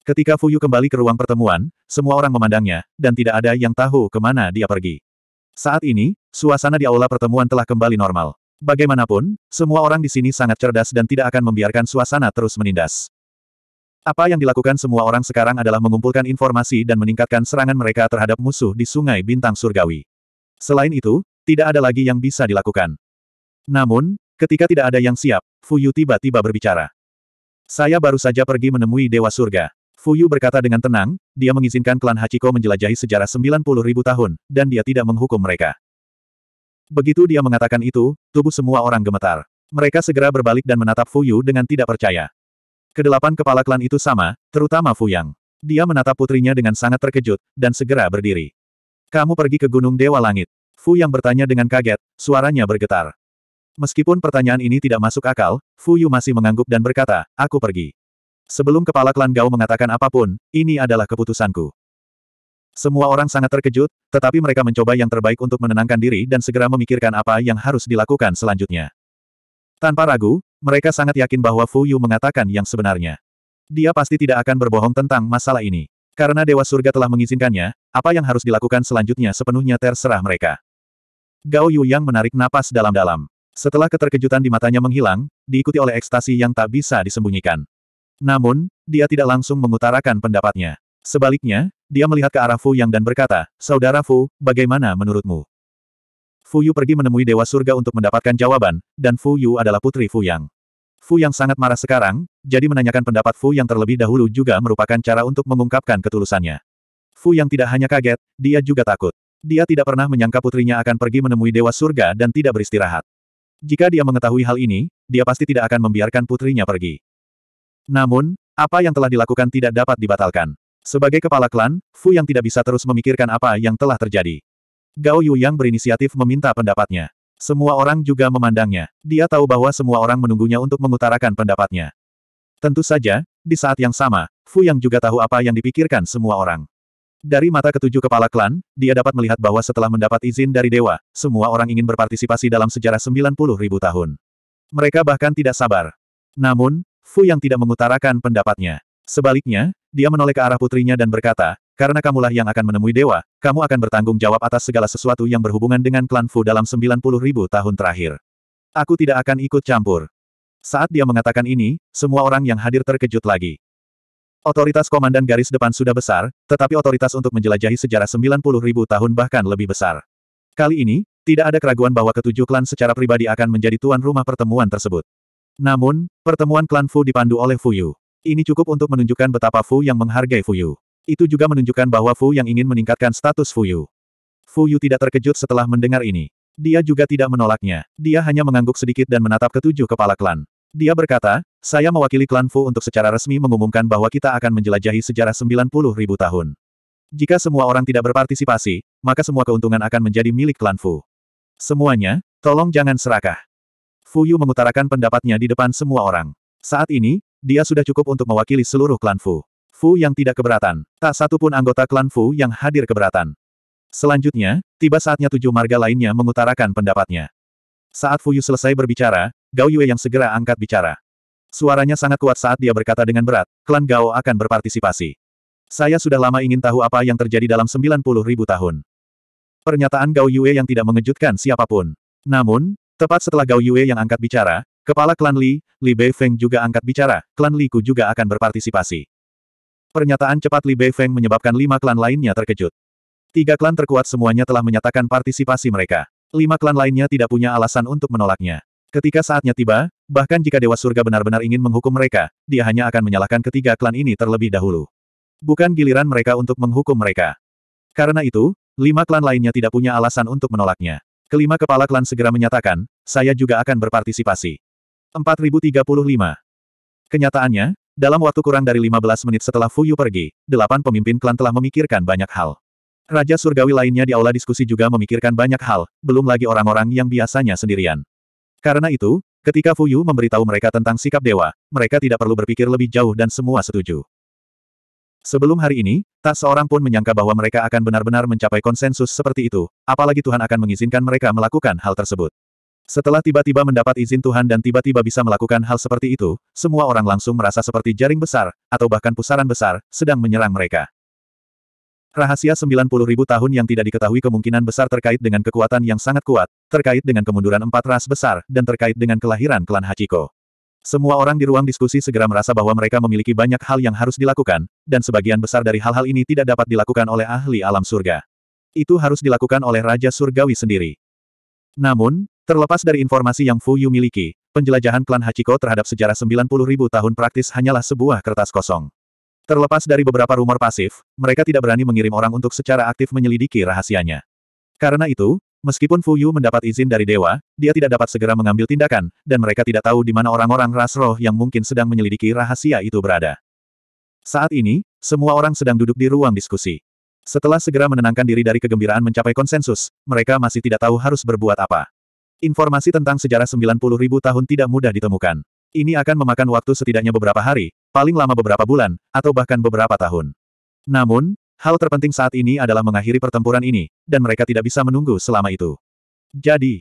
Ketika Fuyu kembali ke ruang pertemuan, semua orang memandangnya, dan tidak ada yang tahu kemana dia pergi. Saat ini, suasana di aula pertemuan telah kembali normal. Bagaimanapun, semua orang di sini sangat cerdas dan tidak akan membiarkan suasana terus menindas. Apa yang dilakukan semua orang sekarang adalah mengumpulkan informasi dan meningkatkan serangan mereka terhadap musuh di Sungai Bintang Surgawi. Selain itu, tidak ada lagi yang bisa dilakukan. Namun, ketika tidak ada yang siap, Fuyu tiba-tiba berbicara. Saya baru saja pergi menemui Dewa Surga. Fuyu berkata dengan tenang, dia mengizinkan klan Hachiko menjelajahi sejarah 90 ribu tahun, dan dia tidak menghukum mereka. Begitu dia mengatakan itu, tubuh semua orang gemetar. Mereka segera berbalik dan menatap Fuyu dengan tidak percaya. Kedelapan kepala klan itu sama, terutama Fuyang. Dia menatap putrinya dengan sangat terkejut, dan segera berdiri. Kamu pergi ke Gunung Dewa Langit. Fu Yang bertanya dengan kaget, suaranya bergetar. Meskipun pertanyaan ini tidak masuk akal, Fu Yu masih mengangguk dan berkata, aku pergi. Sebelum kepala klan Gao mengatakan apapun, ini adalah keputusanku. Semua orang sangat terkejut, tetapi mereka mencoba yang terbaik untuk menenangkan diri dan segera memikirkan apa yang harus dilakukan selanjutnya. Tanpa ragu, mereka sangat yakin bahwa Fu Yu mengatakan yang sebenarnya. Dia pasti tidak akan berbohong tentang masalah ini. Karena Dewa Surga telah mengizinkannya, apa yang harus dilakukan selanjutnya sepenuhnya terserah mereka. Gao Yu yang menarik napas dalam-dalam. Setelah keterkejutan di matanya menghilang, diikuti oleh ekstasi yang tak bisa disembunyikan. Namun, dia tidak langsung mengutarakan pendapatnya. Sebaliknya, dia melihat ke arah Fu Yang dan berkata, Saudara Fu, bagaimana menurutmu? Fu Yu pergi menemui Dewa Surga untuk mendapatkan jawaban, dan Fu Yu adalah putri Fu Yang. Fu Yang sangat marah sekarang, jadi menanyakan pendapat Fu Yang terlebih dahulu juga merupakan cara untuk mengungkapkan ketulusannya. Fu Yang tidak hanya kaget, dia juga takut. Dia tidak pernah menyangka putrinya akan pergi menemui Dewa Surga dan tidak beristirahat. Jika dia mengetahui hal ini, dia pasti tidak akan membiarkan putrinya pergi. Namun, apa yang telah dilakukan tidak dapat dibatalkan. Sebagai kepala klan, Fu yang tidak bisa terus memikirkan apa yang telah terjadi. Gao Yu yang berinisiatif meminta pendapatnya. Semua orang juga memandangnya. Dia tahu bahwa semua orang menunggunya untuk mengutarakan pendapatnya. Tentu saja, di saat yang sama, Fu yang juga tahu apa yang dipikirkan semua orang. Dari mata ketujuh kepala klan, dia dapat melihat bahwa setelah mendapat izin dari dewa, semua orang ingin berpartisipasi dalam sejarah puluh ribu tahun. Mereka bahkan tidak sabar. Namun, Fu yang tidak mengutarakan pendapatnya. Sebaliknya, dia menoleh ke arah putrinya dan berkata, karena kamulah yang akan menemui dewa, kamu akan bertanggung jawab atas segala sesuatu yang berhubungan dengan klan Fu dalam puluh ribu tahun terakhir. Aku tidak akan ikut campur. Saat dia mengatakan ini, semua orang yang hadir terkejut lagi. Otoritas komandan garis depan sudah besar, tetapi otoritas untuk menjelajahi sejarah 90 ribu tahun bahkan lebih besar. Kali ini, tidak ada keraguan bahwa ketujuh klan secara pribadi akan menjadi tuan rumah pertemuan tersebut. Namun, pertemuan klan Fu dipandu oleh Fu Yu. Ini cukup untuk menunjukkan betapa Fu yang menghargai Fu Yu. Itu juga menunjukkan bahwa Fu yang ingin meningkatkan status Fu Yu. Fu Yu tidak terkejut setelah mendengar ini. Dia juga tidak menolaknya. Dia hanya mengangguk sedikit dan menatap ketujuh kepala klan. Dia berkata, saya mewakili klan Fu untuk secara resmi mengumumkan bahwa kita akan menjelajahi sejarah 90 ribu tahun. Jika semua orang tidak berpartisipasi, maka semua keuntungan akan menjadi milik klan Fu. Semuanya, tolong jangan serakah. Fu Yu mengutarakan pendapatnya di depan semua orang. Saat ini, dia sudah cukup untuk mewakili seluruh klan Fu. Fu yang tidak keberatan. Tak satu pun anggota klan Fu yang hadir keberatan. Selanjutnya, tiba saatnya tujuh marga lainnya mengutarakan pendapatnya. Saat Fu Yu selesai berbicara, Gao Yue yang segera angkat bicara. Suaranya sangat kuat saat dia berkata dengan berat, klan Gao akan berpartisipasi. Saya sudah lama ingin tahu apa yang terjadi dalam 90 ribu tahun. Pernyataan Gao Yue yang tidak mengejutkan siapapun. Namun, tepat setelah Gao Yue yang angkat bicara, kepala klan Li, Li Beifeng juga angkat bicara, klan Li Ku juga akan berpartisipasi. Pernyataan cepat Li Beifeng menyebabkan lima klan lainnya terkejut. Tiga klan terkuat semuanya telah menyatakan partisipasi mereka. Lima klan lainnya tidak punya alasan untuk menolaknya. Ketika saatnya tiba, Bahkan jika Dewa Surga benar-benar ingin menghukum mereka, dia hanya akan menyalahkan ketiga klan ini terlebih dahulu. Bukan giliran mereka untuk menghukum mereka. Karena itu, lima klan lainnya tidak punya alasan untuk menolaknya. Kelima kepala klan segera menyatakan, saya juga akan berpartisipasi. 4035 Kenyataannya, dalam waktu kurang dari 15 menit setelah Fuyu pergi, delapan pemimpin klan telah memikirkan banyak hal. Raja Surgawi lainnya di aula diskusi juga memikirkan banyak hal, belum lagi orang-orang yang biasanya sendirian. Karena itu, Ketika Fuyu memberitahu mereka tentang sikap dewa, mereka tidak perlu berpikir lebih jauh dan semua setuju. Sebelum hari ini, tak seorang pun menyangka bahwa mereka akan benar-benar mencapai konsensus seperti itu, apalagi Tuhan akan mengizinkan mereka melakukan hal tersebut. Setelah tiba-tiba mendapat izin Tuhan dan tiba-tiba bisa melakukan hal seperti itu, semua orang langsung merasa seperti jaring besar, atau bahkan pusaran besar, sedang menyerang mereka. Rahasia 90.000 tahun yang tidak diketahui kemungkinan besar terkait dengan kekuatan yang sangat kuat, terkait dengan kemunduran empat ras besar, dan terkait dengan kelahiran klan Hachiko. Semua orang di ruang diskusi segera merasa bahwa mereka memiliki banyak hal yang harus dilakukan, dan sebagian besar dari hal-hal ini tidak dapat dilakukan oleh ahli alam surga. Itu harus dilakukan oleh Raja Surgawi sendiri. Namun, terlepas dari informasi yang Fu Yu miliki, penjelajahan klan Hachiko terhadap sejarah 90.000 tahun praktis hanyalah sebuah kertas kosong. Terlepas dari beberapa rumor pasif, mereka tidak berani mengirim orang untuk secara aktif menyelidiki rahasianya. Karena itu, meskipun Fu Yu mendapat izin dari dewa, dia tidak dapat segera mengambil tindakan, dan mereka tidak tahu di mana orang-orang ras roh yang mungkin sedang menyelidiki rahasia itu berada. Saat ini, semua orang sedang duduk di ruang diskusi. Setelah segera menenangkan diri dari kegembiraan mencapai konsensus, mereka masih tidak tahu harus berbuat apa. Informasi tentang sejarah 90.000 tahun tidak mudah ditemukan. Ini akan memakan waktu setidaknya beberapa hari, paling lama beberapa bulan, atau bahkan beberapa tahun. Namun, hal terpenting saat ini adalah mengakhiri pertempuran ini, dan mereka tidak bisa menunggu selama itu. Jadi,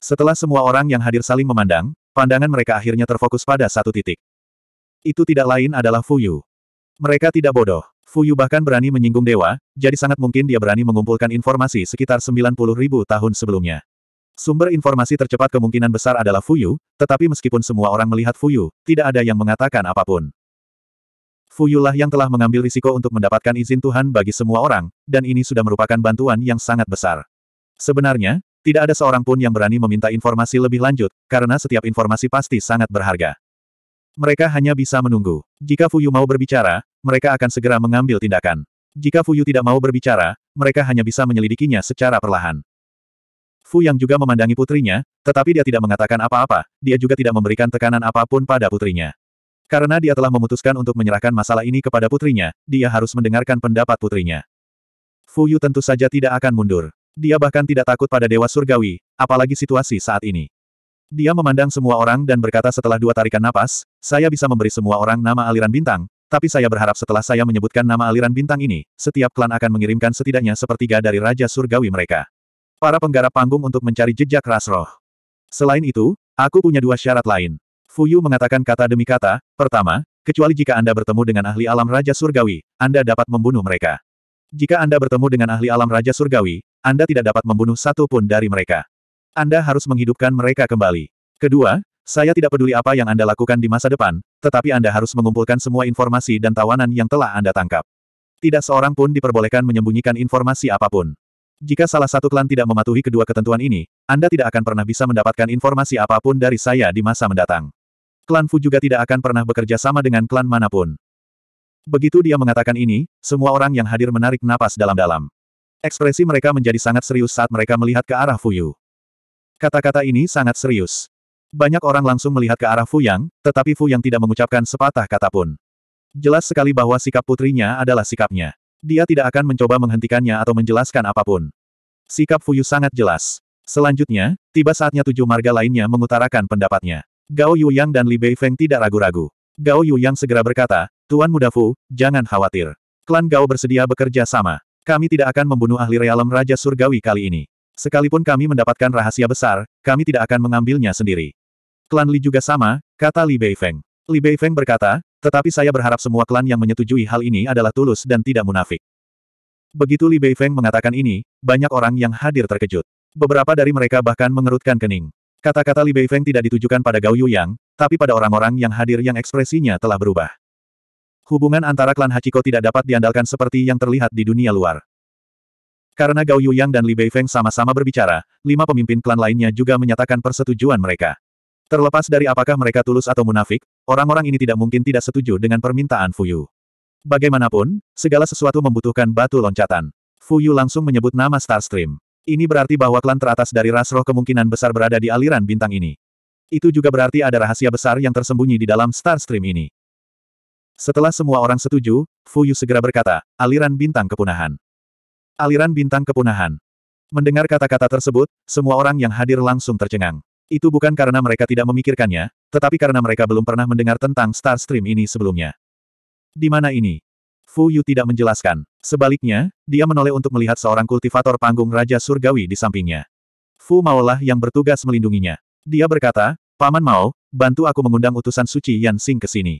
setelah semua orang yang hadir saling memandang, pandangan mereka akhirnya terfokus pada satu titik. Itu tidak lain adalah Fuyu. Mereka tidak bodoh. Fuyu bahkan berani menyinggung dewa, jadi sangat mungkin dia berani mengumpulkan informasi sekitar 90 ribu tahun sebelumnya. Sumber informasi tercepat kemungkinan besar adalah Fuyu, tetapi meskipun semua orang melihat Fuyu, tidak ada yang mengatakan apapun. Fuyulah yang telah mengambil risiko untuk mendapatkan izin Tuhan bagi semua orang, dan ini sudah merupakan bantuan yang sangat besar. Sebenarnya, tidak ada seorang pun yang berani meminta informasi lebih lanjut, karena setiap informasi pasti sangat berharga. Mereka hanya bisa menunggu. Jika Fuyu mau berbicara, mereka akan segera mengambil tindakan. Jika Fuyu tidak mau berbicara, mereka hanya bisa menyelidikinya secara perlahan. Fu yang juga memandangi putrinya, tetapi dia tidak mengatakan apa-apa, dia juga tidak memberikan tekanan apapun pada putrinya. Karena dia telah memutuskan untuk menyerahkan masalah ini kepada putrinya, dia harus mendengarkan pendapat putrinya. Fu Yu tentu saja tidak akan mundur. Dia bahkan tidak takut pada Dewa Surgawi, apalagi situasi saat ini. Dia memandang semua orang dan berkata setelah dua tarikan napas, saya bisa memberi semua orang nama aliran bintang, tapi saya berharap setelah saya menyebutkan nama aliran bintang ini, setiap klan akan mengirimkan setidaknya sepertiga dari Raja Surgawi mereka. Para penggarap panggung untuk mencari jejak ras roh. Selain itu, aku punya dua syarat lain. Fuyu mengatakan kata demi kata, pertama, kecuali jika Anda bertemu dengan ahli alam Raja Surgawi, Anda dapat membunuh mereka. Jika Anda bertemu dengan ahli alam Raja Surgawi, Anda tidak dapat membunuh satu pun dari mereka. Anda harus menghidupkan mereka kembali. Kedua, saya tidak peduli apa yang Anda lakukan di masa depan, tetapi Anda harus mengumpulkan semua informasi dan tawanan yang telah Anda tangkap. Tidak seorang pun diperbolehkan menyembunyikan informasi apapun. Jika salah satu klan tidak mematuhi kedua ketentuan ini, Anda tidak akan pernah bisa mendapatkan informasi apapun dari saya di masa mendatang. Klan Fu juga tidak akan pernah bekerja sama dengan klan manapun. Begitu dia mengatakan ini, semua orang yang hadir menarik napas dalam-dalam. Ekspresi mereka menjadi sangat serius saat mereka melihat ke arah Fuyu. Kata-kata ini sangat serius. Banyak orang langsung melihat ke arah Fu Yang, tetapi Fu yang tidak mengucapkan sepatah kata pun. Jelas sekali bahwa sikap putrinya adalah sikapnya. Dia tidak akan mencoba menghentikannya atau menjelaskan apapun. Sikap Fuyu sangat jelas. Selanjutnya, tiba saatnya tujuh marga lainnya mengutarakan pendapatnya. Gao Yuyang dan Li Beifeng tidak ragu-ragu. Gao Yuyang segera berkata, Tuan Muda Fu, jangan khawatir. Klan Gao bersedia bekerja sama. Kami tidak akan membunuh ahli realem Raja Surgawi kali ini. Sekalipun kami mendapatkan rahasia besar, kami tidak akan mengambilnya sendiri. Klan Li juga sama, kata Li Beifeng. Li Beifeng berkata, tetapi saya berharap semua klan yang menyetujui hal ini adalah tulus dan tidak munafik. Begitu Li Beifeng mengatakan ini, banyak orang yang hadir terkejut. Beberapa dari mereka bahkan mengerutkan kening. Kata-kata Li Beifeng tidak ditujukan pada Gao Yuyang, tapi pada orang-orang yang hadir yang ekspresinya telah berubah. Hubungan antara klan Hachiko tidak dapat diandalkan seperti yang terlihat di dunia luar. Karena Gao Yuyang dan Li Beifeng sama-sama berbicara, lima pemimpin klan lainnya juga menyatakan persetujuan mereka. Terlepas dari apakah mereka tulus atau munafik, orang-orang ini tidak mungkin tidak setuju dengan permintaan Fuyu. Bagaimanapun, segala sesuatu membutuhkan batu loncatan. Fuyu langsung menyebut nama Starstream. Ini berarti bahwa klan teratas dari ras roh kemungkinan besar berada di aliran bintang ini. Itu juga berarti ada rahasia besar yang tersembunyi di dalam Star Stream ini. Setelah semua orang setuju, Fu Yu segera berkata, aliran bintang kepunahan. Aliran bintang kepunahan. Mendengar kata-kata tersebut, semua orang yang hadir langsung tercengang. Itu bukan karena mereka tidak memikirkannya, tetapi karena mereka belum pernah mendengar tentang Star Stream ini sebelumnya. Di mana ini? Fu Yu tidak menjelaskan. Sebaliknya, dia menoleh untuk melihat seorang kultivator panggung Raja Surgawi di sampingnya. Fu Maolah yang bertugas melindunginya. Dia berkata, Paman Mao, bantu aku mengundang utusan suci Yan Xing ke sini.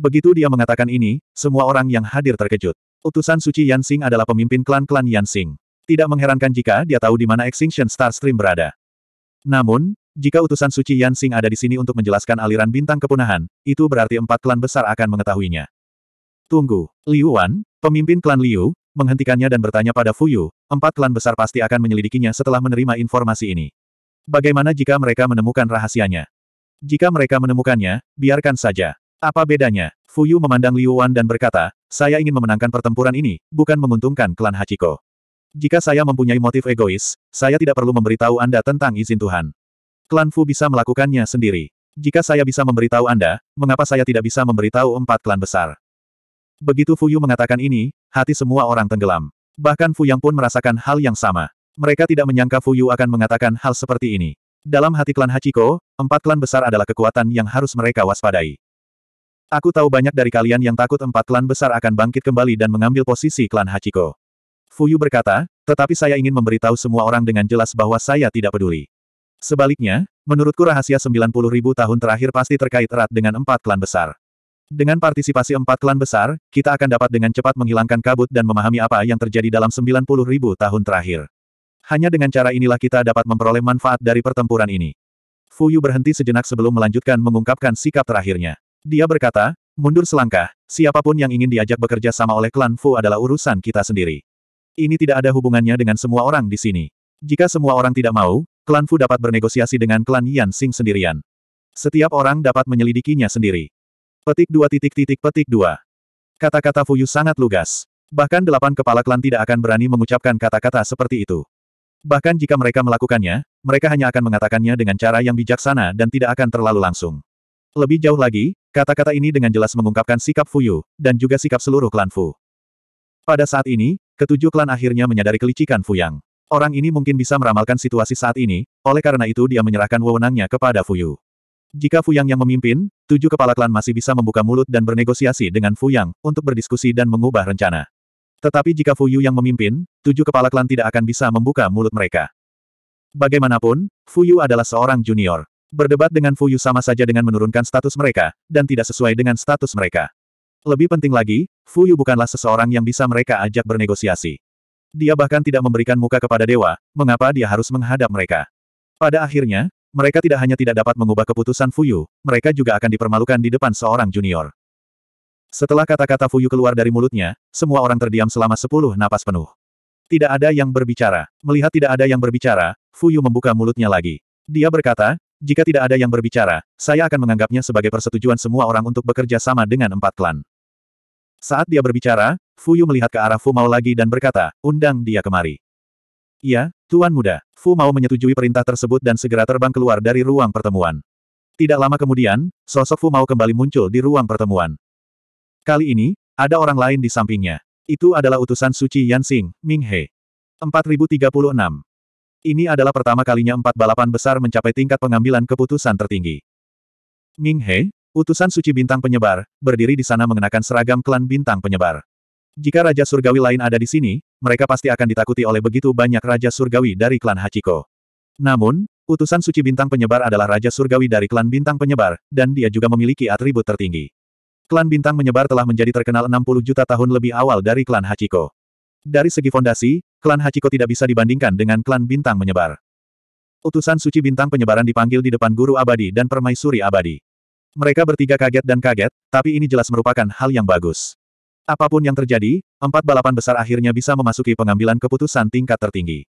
Begitu dia mengatakan ini, semua orang yang hadir terkejut. Utusan suci Yan Xing adalah pemimpin klan-klan Yan Xing. Tidak mengherankan jika dia tahu di mana Extinction Stream berada. Namun, jika utusan suci Yan Xing ada di sini untuk menjelaskan aliran bintang kepunahan, itu berarti empat klan besar akan mengetahuinya. Tunggu. Liu Wan, pemimpin klan Liu, menghentikannya dan bertanya pada Fuyu, empat klan besar pasti akan menyelidikinya setelah menerima informasi ini. Bagaimana jika mereka menemukan rahasianya? Jika mereka menemukannya, biarkan saja. Apa bedanya? Fuyu memandang Liu Wan dan berkata, saya ingin memenangkan pertempuran ini, bukan menguntungkan klan Hachiko. Jika saya mempunyai motif egois, saya tidak perlu memberitahu Anda tentang izin Tuhan. Klan Fu bisa melakukannya sendiri. Jika saya bisa memberitahu Anda, mengapa saya tidak bisa memberitahu empat klan besar? Begitu Fuyu mengatakan ini, hati semua orang tenggelam. Bahkan Fuyang pun merasakan hal yang sama. Mereka tidak menyangka Fuyu akan mengatakan hal seperti ini. Dalam hati klan Hachiko, empat klan besar adalah kekuatan yang harus mereka waspadai. Aku tahu banyak dari kalian yang takut empat klan besar akan bangkit kembali dan mengambil posisi klan Hachiko. Fuyu berkata, tetapi saya ingin memberitahu semua orang dengan jelas bahwa saya tidak peduli. Sebaliknya, menurutku rahasia 90.000 tahun terakhir pasti terkait erat dengan empat klan besar. Dengan partisipasi empat klan besar, kita akan dapat dengan cepat menghilangkan kabut dan memahami apa yang terjadi dalam 90 ribu tahun terakhir. Hanya dengan cara inilah kita dapat memperoleh manfaat dari pertempuran ini. Fu Yu berhenti sejenak sebelum melanjutkan mengungkapkan sikap terakhirnya. Dia berkata, mundur selangkah, siapapun yang ingin diajak bekerja sama oleh klan Fu adalah urusan kita sendiri. Ini tidak ada hubungannya dengan semua orang di sini. Jika semua orang tidak mau, klan Fu dapat bernegosiasi dengan klan Yan Xing sendirian. Setiap orang dapat menyelidikinya sendiri. Petik dua titik titik petik dua. Kata-kata Fuyu sangat lugas. Bahkan delapan kepala klan tidak akan berani mengucapkan kata-kata seperti itu. Bahkan jika mereka melakukannya, mereka hanya akan mengatakannya dengan cara yang bijaksana dan tidak akan terlalu langsung. Lebih jauh lagi, kata-kata ini dengan jelas mengungkapkan sikap Fuyu, dan juga sikap seluruh klan Fu. Pada saat ini, ketujuh klan akhirnya menyadari kelicikan Fu Yang. Orang ini mungkin bisa meramalkan situasi saat ini, oleh karena itu dia menyerahkan wewenangnya kepada Fuyu. Jika Fuyang yang memimpin, tujuh kepala klan masih bisa membuka mulut dan bernegosiasi dengan Fuyang untuk berdiskusi dan mengubah rencana. Tetapi jika Fuyu yang memimpin, tujuh kepala klan tidak akan bisa membuka mulut mereka. Bagaimanapun, Fuyu adalah seorang junior. Berdebat dengan Fuyu sama saja dengan menurunkan status mereka, dan tidak sesuai dengan status mereka. Lebih penting lagi, Fuyu bukanlah seseorang yang bisa mereka ajak bernegosiasi. Dia bahkan tidak memberikan muka kepada dewa, mengapa dia harus menghadap mereka. Pada akhirnya, mereka tidak hanya tidak dapat mengubah keputusan Fuyu, mereka juga akan dipermalukan di depan seorang junior. Setelah kata-kata Fuyu keluar dari mulutnya, semua orang terdiam selama sepuluh napas penuh. Tidak ada yang berbicara. Melihat tidak ada yang berbicara, Fuyu membuka mulutnya lagi. Dia berkata, jika tidak ada yang berbicara, saya akan menganggapnya sebagai persetujuan semua orang untuk bekerja sama dengan empat klan. Saat dia berbicara, Fuyu melihat ke arah Fu Mao lagi dan berkata, undang dia kemari. Iya, Tuan muda, Fu mau menyetujui perintah tersebut dan segera terbang keluar dari ruang pertemuan. Tidak lama kemudian, sosok Fu mau kembali muncul di ruang pertemuan. Kali ini, ada orang lain di sampingnya. Itu adalah utusan Suci Yansing, Ming He. 4036. Ini adalah pertama kalinya empat balapan besar mencapai tingkat pengambilan keputusan tertinggi. Ming He, utusan Suci Bintang Penyebar, berdiri di sana mengenakan seragam klan Bintang Penyebar. Jika Raja Surgawi lain ada di sini, mereka pasti akan ditakuti oleh begitu banyak Raja Surgawi dari klan Hachiko. Namun, utusan suci bintang penyebar adalah Raja Surgawi dari klan bintang penyebar, dan dia juga memiliki atribut tertinggi. Klan bintang menyebar telah menjadi terkenal 60 juta tahun lebih awal dari klan Hachiko. Dari segi fondasi, klan Hachiko tidak bisa dibandingkan dengan klan bintang menyebar. Utusan suci bintang penyebaran dipanggil di depan guru abadi dan permaisuri abadi. Mereka bertiga kaget dan kaget, tapi ini jelas merupakan hal yang bagus. Apapun yang terjadi, empat balapan besar akhirnya bisa memasuki pengambilan keputusan tingkat tertinggi.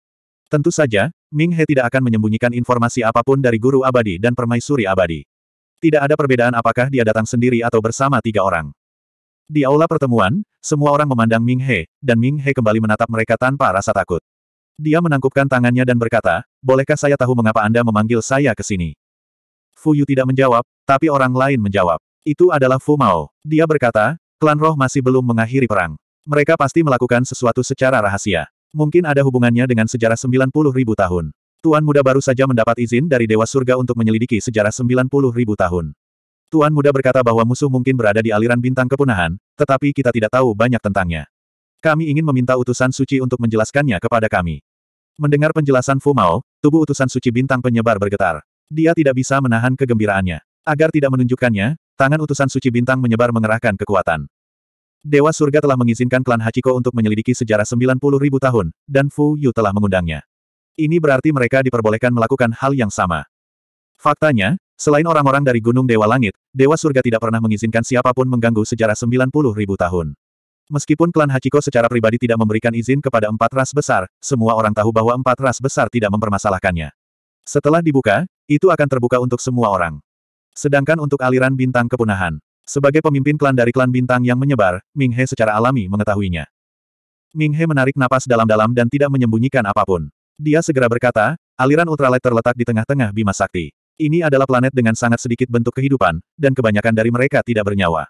Tentu saja, Ming He tidak akan menyembunyikan informasi apapun dari guru abadi dan permaisuri abadi. Tidak ada perbedaan apakah dia datang sendiri atau bersama tiga orang. Di aula pertemuan, semua orang memandang Ming He, dan Ming He kembali menatap mereka tanpa rasa takut. Dia menangkupkan tangannya dan berkata, Bolehkah saya tahu mengapa Anda memanggil saya ke sini? Fu Yu tidak menjawab, tapi orang lain menjawab. Itu adalah Fu Mao. Dia berkata, Klan roh masih belum mengakhiri perang. Mereka pasti melakukan sesuatu secara rahasia. Mungkin ada hubungannya dengan sejarah 90 ribu tahun. Tuan muda baru saja mendapat izin dari Dewa Surga untuk menyelidiki sejarah 90 ribu tahun. Tuan muda berkata bahwa musuh mungkin berada di aliran bintang kepunahan, tetapi kita tidak tahu banyak tentangnya. Kami ingin meminta utusan suci untuk menjelaskannya kepada kami. Mendengar penjelasan Fu Mao, tubuh utusan suci bintang penyebar bergetar. Dia tidak bisa menahan kegembiraannya. Agar tidak menunjukkannya, Tangan utusan suci bintang menyebar mengerahkan kekuatan. Dewa surga telah mengizinkan klan Hachiko untuk menyelidiki sejarah 90 ribu tahun, dan Fu Yu telah mengundangnya. Ini berarti mereka diperbolehkan melakukan hal yang sama. Faktanya, selain orang-orang dari Gunung Dewa Langit, Dewa Surga tidak pernah mengizinkan siapapun mengganggu sejarah 90 ribu tahun. Meskipun klan Hachiko secara pribadi tidak memberikan izin kepada empat ras besar, semua orang tahu bahwa empat ras besar tidak mempermasalahkannya. Setelah dibuka, itu akan terbuka untuk semua orang. Sedangkan untuk aliran bintang kepunahan, sebagai pemimpin klan dari klan bintang yang menyebar, Ming He secara alami mengetahuinya. Ming He menarik napas dalam-dalam dan tidak menyembunyikan apapun. Dia segera berkata, aliran ultralight terletak di tengah-tengah Bima Sakti. Ini adalah planet dengan sangat sedikit bentuk kehidupan, dan kebanyakan dari mereka tidak bernyawa.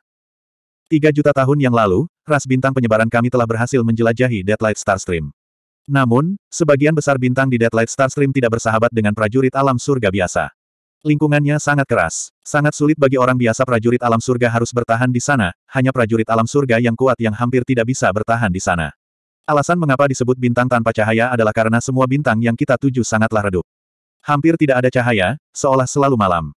Tiga juta tahun yang lalu, ras bintang penyebaran kami telah berhasil menjelajahi Deadlight Starstream. Namun, sebagian besar bintang di Deadlight Starstream tidak bersahabat dengan prajurit alam surga biasa. Lingkungannya sangat keras. Sangat sulit bagi orang biasa prajurit alam surga harus bertahan di sana, hanya prajurit alam surga yang kuat yang hampir tidak bisa bertahan di sana. Alasan mengapa disebut bintang tanpa cahaya adalah karena semua bintang yang kita tuju sangatlah redup. Hampir tidak ada cahaya, seolah selalu malam.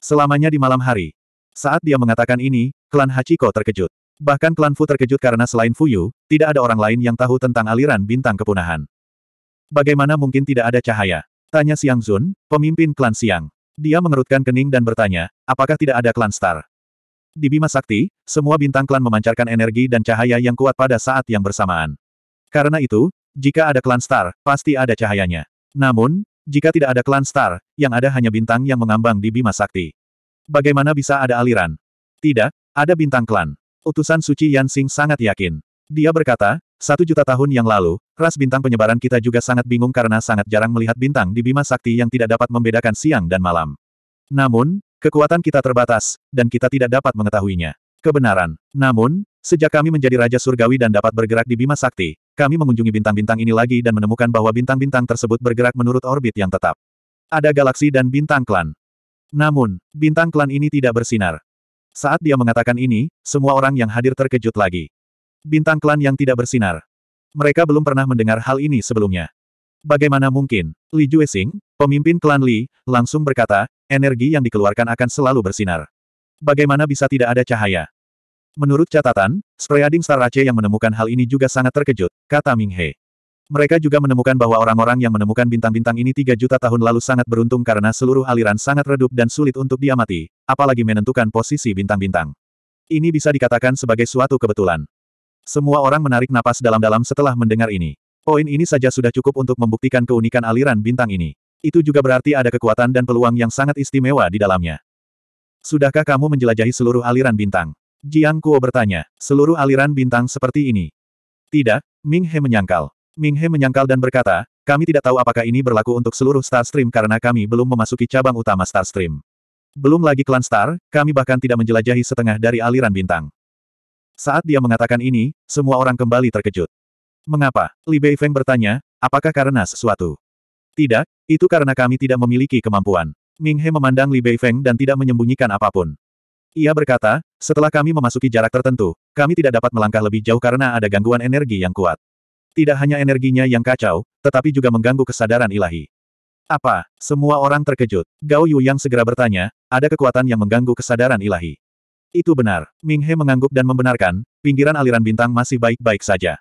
Selamanya di malam hari. Saat dia mengatakan ini, klan Hachiko terkejut. Bahkan klan Fu terkejut karena selain Fuyu, tidak ada orang lain yang tahu tentang aliran bintang kepunahan. Bagaimana mungkin tidak ada cahaya? Tanya Xiang Zun, pemimpin klan Siang. Dia mengerutkan kening dan bertanya, apakah tidak ada klan star? Di Bima Sakti, semua bintang klan memancarkan energi dan cahaya yang kuat pada saat yang bersamaan. Karena itu, jika ada klan star, pasti ada cahayanya. Namun, jika tidak ada klan star, yang ada hanya bintang yang mengambang di Bima Sakti. Bagaimana bisa ada aliran? Tidak, ada bintang klan. Utusan Suci Yan Xing sangat yakin. Dia berkata, satu juta tahun yang lalu, ras bintang penyebaran kita juga sangat bingung karena sangat jarang melihat bintang di Bima Sakti yang tidak dapat membedakan siang dan malam. Namun, kekuatan kita terbatas, dan kita tidak dapat mengetahuinya. Kebenaran. Namun, sejak kami menjadi Raja Surgawi dan dapat bergerak di Bima Sakti, kami mengunjungi bintang-bintang ini lagi dan menemukan bahwa bintang-bintang tersebut bergerak menurut orbit yang tetap. Ada galaksi dan bintang klan. Namun, bintang klan ini tidak bersinar. Saat dia mengatakan ini, semua orang yang hadir terkejut lagi. Bintang klan yang tidak bersinar. Mereka belum pernah mendengar hal ini sebelumnya. Bagaimana mungkin? Li Juesing, pemimpin klan Li, langsung berkata, energi yang dikeluarkan akan selalu bersinar. Bagaimana bisa tidak ada cahaya? Menurut catatan, Spreading Star Ace yang menemukan hal ini juga sangat terkejut, kata Ming He. Mereka juga menemukan bahwa orang-orang yang menemukan bintang-bintang ini tiga juta tahun lalu sangat beruntung karena seluruh aliran sangat redup dan sulit untuk diamati, apalagi menentukan posisi bintang-bintang. Ini bisa dikatakan sebagai suatu kebetulan. Semua orang menarik napas dalam-dalam setelah mendengar ini. Poin ini saja sudah cukup untuk membuktikan keunikan aliran bintang ini. Itu juga berarti ada kekuatan dan peluang yang sangat istimewa di dalamnya. Sudahkah kamu menjelajahi seluruh aliran bintang? Jiang Kuo bertanya, seluruh aliran bintang seperti ini. Tidak, Ming He menyangkal. Ming He menyangkal dan berkata, kami tidak tahu apakah ini berlaku untuk seluruh Star Stream karena kami belum memasuki cabang utama Star Stream. Belum lagi klan Star, kami bahkan tidak menjelajahi setengah dari aliran bintang. Saat dia mengatakan ini, semua orang kembali terkejut. Mengapa? Li Bei Feng bertanya, apakah karena sesuatu? Tidak, itu karena kami tidak memiliki kemampuan. Ming He memandang Li Bei Feng dan tidak menyembunyikan apapun. Ia berkata, setelah kami memasuki jarak tertentu, kami tidak dapat melangkah lebih jauh karena ada gangguan energi yang kuat. Tidak hanya energinya yang kacau, tetapi juga mengganggu kesadaran ilahi. Apa? Semua orang terkejut. Gao Yu yang segera bertanya, ada kekuatan yang mengganggu kesadaran ilahi. Itu benar. Ming He mengangguk dan membenarkan, pinggiran aliran bintang masih baik-baik saja.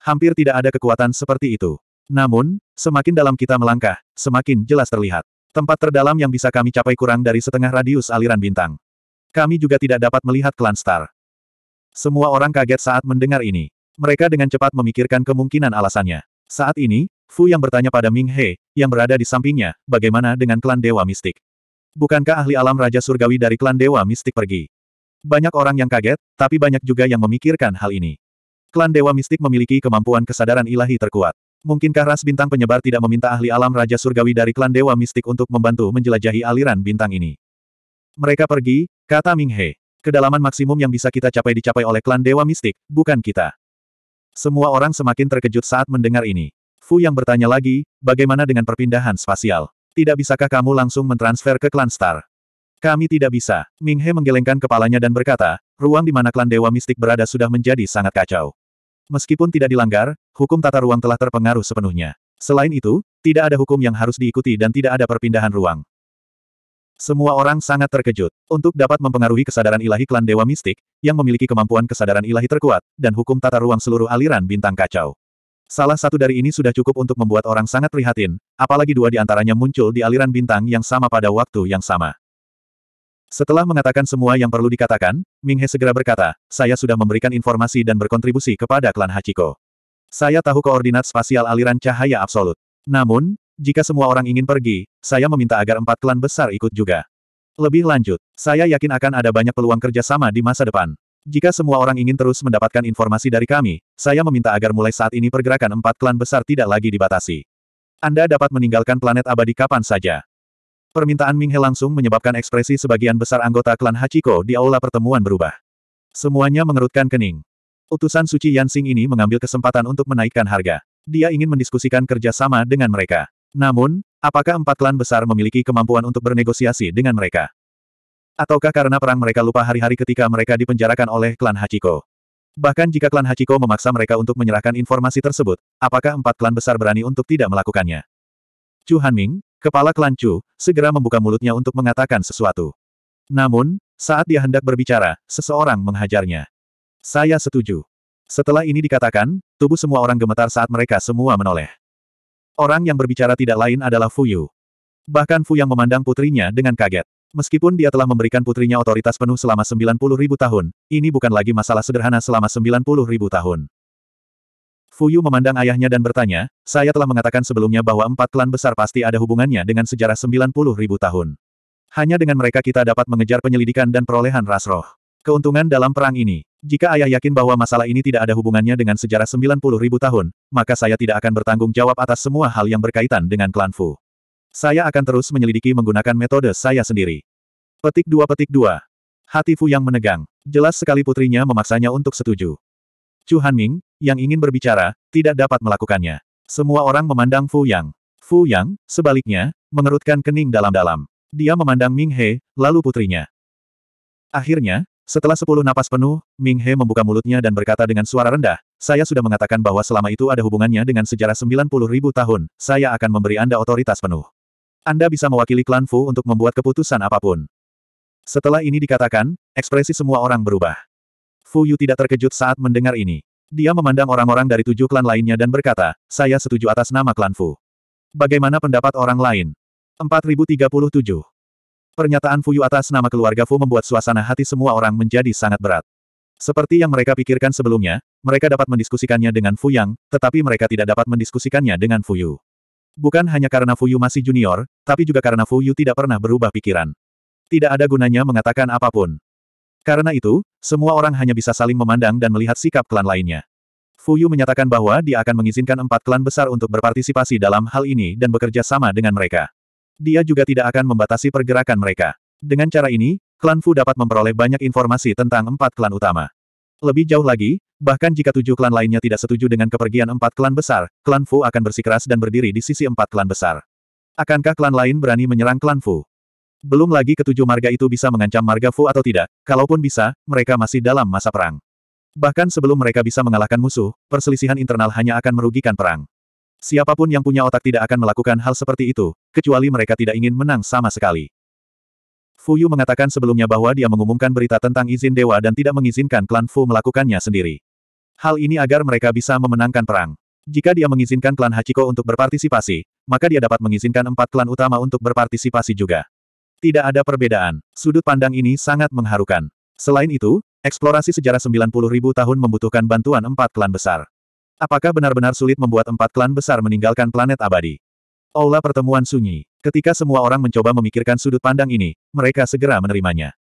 Hampir tidak ada kekuatan seperti itu. Namun, semakin dalam kita melangkah, semakin jelas terlihat. Tempat terdalam yang bisa kami capai kurang dari setengah radius aliran bintang. Kami juga tidak dapat melihat klan star. Semua orang kaget saat mendengar ini. Mereka dengan cepat memikirkan kemungkinan alasannya. Saat ini, Fu yang bertanya pada Ming He, yang berada di sampingnya, bagaimana dengan klan Dewa Mistik? Bukankah ahli alam Raja Surgawi dari klan Dewa Mistik pergi? Banyak orang yang kaget, tapi banyak juga yang memikirkan hal ini. Klan Dewa Mistik memiliki kemampuan kesadaran ilahi terkuat. Mungkinkah ras bintang penyebar tidak meminta ahli alam Raja Surgawi dari klan Dewa Mistik untuk membantu menjelajahi aliran bintang ini? Mereka pergi, kata Ming He. Kedalaman maksimum yang bisa kita capai dicapai oleh klan Dewa Mistik, bukan kita. Semua orang semakin terkejut saat mendengar ini. Fu yang bertanya lagi, bagaimana dengan perpindahan spasial? Tidak bisakah kamu langsung mentransfer ke klan Star? Kami tidak bisa. Ming He menggelengkan kepalanya dan berkata, ruang di mana klan Dewa Mistik berada sudah menjadi sangat kacau. Meskipun tidak dilanggar, hukum tata ruang telah terpengaruh sepenuhnya. Selain itu, tidak ada hukum yang harus diikuti dan tidak ada perpindahan ruang. Semua orang sangat terkejut. Untuk dapat mempengaruhi kesadaran ilahi klan Dewa Mistik, yang memiliki kemampuan kesadaran ilahi terkuat, dan hukum tata ruang seluruh aliran bintang kacau. Salah satu dari ini sudah cukup untuk membuat orang sangat prihatin, apalagi dua di antaranya muncul di aliran bintang yang sama pada waktu yang sama. Setelah mengatakan semua yang perlu dikatakan, Minghe segera berkata, saya sudah memberikan informasi dan berkontribusi kepada klan Hachiko. Saya tahu koordinat spasial aliran cahaya absolut. Namun, jika semua orang ingin pergi, saya meminta agar empat klan besar ikut juga. Lebih lanjut, saya yakin akan ada banyak peluang kerjasama di masa depan. Jika semua orang ingin terus mendapatkan informasi dari kami, saya meminta agar mulai saat ini pergerakan empat klan besar tidak lagi dibatasi. Anda dapat meninggalkan planet abadi kapan saja. Permintaan Ming He langsung menyebabkan ekspresi sebagian besar anggota klan Hachiko di aula pertemuan berubah. Semuanya mengerutkan kening. Utusan suci Yansing ini mengambil kesempatan untuk menaikkan harga. Dia ingin mendiskusikan kerjasama dengan mereka. Namun, apakah empat klan besar memiliki kemampuan untuk bernegosiasi dengan mereka? Ataukah karena perang mereka lupa hari-hari ketika mereka dipenjarakan oleh klan Hachiko? Bahkan jika klan Hachiko memaksa mereka untuk menyerahkan informasi tersebut, apakah empat klan besar berani untuk tidak melakukannya? Chu Ming. Kepala klan Chu, segera membuka mulutnya untuk mengatakan sesuatu. Namun, saat dia hendak berbicara, seseorang menghajarnya. Saya setuju. Setelah ini dikatakan, tubuh semua orang gemetar saat mereka semua menoleh. Orang yang berbicara tidak lain adalah Fu Yu. Bahkan Fu yang memandang putrinya dengan kaget. Meskipun dia telah memberikan putrinya otoritas penuh selama 90.000 tahun, ini bukan lagi masalah sederhana selama 90.000 tahun. Fuyu memandang ayahnya dan bertanya, saya telah mengatakan sebelumnya bahwa empat klan besar pasti ada hubungannya dengan sejarah 90 ribu tahun. Hanya dengan mereka kita dapat mengejar penyelidikan dan perolehan ras roh. Keuntungan dalam perang ini, jika ayah yakin bahwa masalah ini tidak ada hubungannya dengan sejarah 90 ribu tahun, maka saya tidak akan bertanggung jawab atas semua hal yang berkaitan dengan klan Fu. Saya akan terus menyelidiki menggunakan metode saya sendiri. Petik 2 petik 2. Hati Fu yang menegang. Jelas sekali putrinya memaksanya untuk setuju. Chu Hanming, yang ingin berbicara, tidak dapat melakukannya. Semua orang memandang Fu Yang. Fu Yang, sebaliknya, mengerutkan kening dalam-dalam. Dia memandang Ming He, lalu putrinya. Akhirnya, setelah sepuluh napas penuh, Ming He membuka mulutnya dan berkata dengan suara rendah, saya sudah mengatakan bahwa selama itu ada hubungannya dengan sejarah puluh ribu tahun, saya akan memberi Anda otoritas penuh. Anda bisa mewakili klan Fu untuk membuat keputusan apapun. Setelah ini dikatakan, ekspresi semua orang berubah. Fu Yu tidak terkejut saat mendengar ini. Dia memandang orang-orang dari tujuh klan lainnya dan berkata, saya setuju atas nama klan Fu. Bagaimana pendapat orang lain? 4037. Pernyataan Fuyu atas nama keluarga Fu membuat suasana hati semua orang menjadi sangat berat. Seperti yang mereka pikirkan sebelumnya, mereka dapat mendiskusikannya dengan Fu Yang, tetapi mereka tidak dapat mendiskusikannya dengan Fuyu. Bukan hanya karena Fuyu masih junior, tapi juga karena Fuyu tidak pernah berubah pikiran. Tidak ada gunanya mengatakan apapun. Karena itu, semua orang hanya bisa saling memandang dan melihat sikap klan lainnya. Fuyu menyatakan bahwa dia akan mengizinkan empat klan besar untuk berpartisipasi dalam hal ini dan bekerja sama dengan mereka. Dia juga tidak akan membatasi pergerakan mereka. Dengan cara ini, klan Fu dapat memperoleh banyak informasi tentang empat klan utama. Lebih jauh lagi, bahkan jika tujuh klan lainnya tidak setuju dengan kepergian empat klan besar, klan Fu akan bersikeras dan berdiri di sisi empat klan besar. Akankah klan lain berani menyerang klan Fu? Belum lagi ketujuh marga itu bisa mengancam marga Fu atau tidak, kalaupun bisa, mereka masih dalam masa perang. Bahkan sebelum mereka bisa mengalahkan musuh, perselisihan internal hanya akan merugikan perang. Siapapun yang punya otak tidak akan melakukan hal seperti itu, kecuali mereka tidak ingin menang sama sekali. Fu Yu mengatakan sebelumnya bahwa dia mengumumkan berita tentang izin dewa dan tidak mengizinkan klan Fu melakukannya sendiri. Hal ini agar mereka bisa memenangkan perang. Jika dia mengizinkan klan Hachiko untuk berpartisipasi, maka dia dapat mengizinkan empat klan utama untuk berpartisipasi juga. Tidak ada perbedaan, sudut pandang ini sangat mengharukan. Selain itu, eksplorasi sejarah 90 ribu tahun membutuhkan bantuan empat klan besar. Apakah benar-benar sulit membuat empat klan besar meninggalkan planet abadi? Aula pertemuan sunyi. Ketika semua orang mencoba memikirkan sudut pandang ini, mereka segera menerimanya.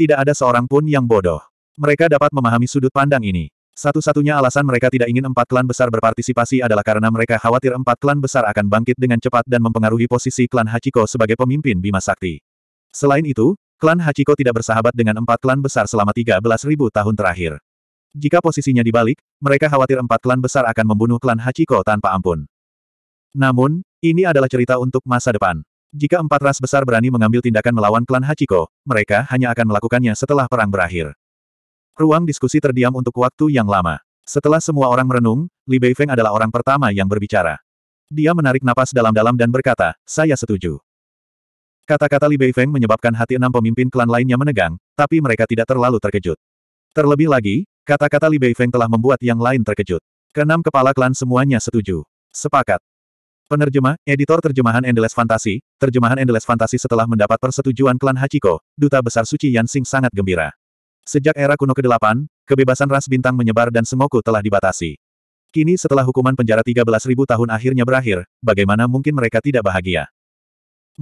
Tidak ada seorang pun yang bodoh. Mereka dapat memahami sudut pandang ini. Satu-satunya alasan mereka tidak ingin empat klan besar berpartisipasi adalah karena mereka khawatir empat klan besar akan bangkit dengan cepat dan mempengaruhi posisi klan Hachiko sebagai pemimpin Bima Sakti. Selain itu, klan Hachiko tidak bersahabat dengan empat klan besar selama 13.000 tahun terakhir. Jika posisinya dibalik, mereka khawatir empat klan besar akan membunuh klan Hachiko tanpa ampun. Namun, ini adalah cerita untuk masa depan. Jika empat ras besar berani mengambil tindakan melawan klan Hachiko, mereka hanya akan melakukannya setelah perang berakhir. Ruang diskusi terdiam untuk waktu yang lama. Setelah semua orang merenung, Li Beifeng adalah orang pertama yang berbicara. Dia menarik napas dalam-dalam dan berkata, saya setuju. Kata-kata Li Beifeng menyebabkan hati enam pemimpin klan lainnya menegang, tapi mereka tidak terlalu terkejut. Terlebih lagi, kata-kata Li Beifeng telah membuat yang lain terkejut. Keenam kepala klan semuanya setuju. Sepakat. Penerjemah, editor terjemahan Endless Fantasy, terjemahan Endless Fantasy setelah mendapat persetujuan klan Hachiko, Duta Besar Suci Yansing sangat gembira. Sejak era kuno ke-8, kebebasan ras bintang menyebar dan Sengoku telah dibatasi. Kini setelah hukuman penjara 13.000 tahun akhirnya berakhir, bagaimana mungkin mereka tidak bahagia?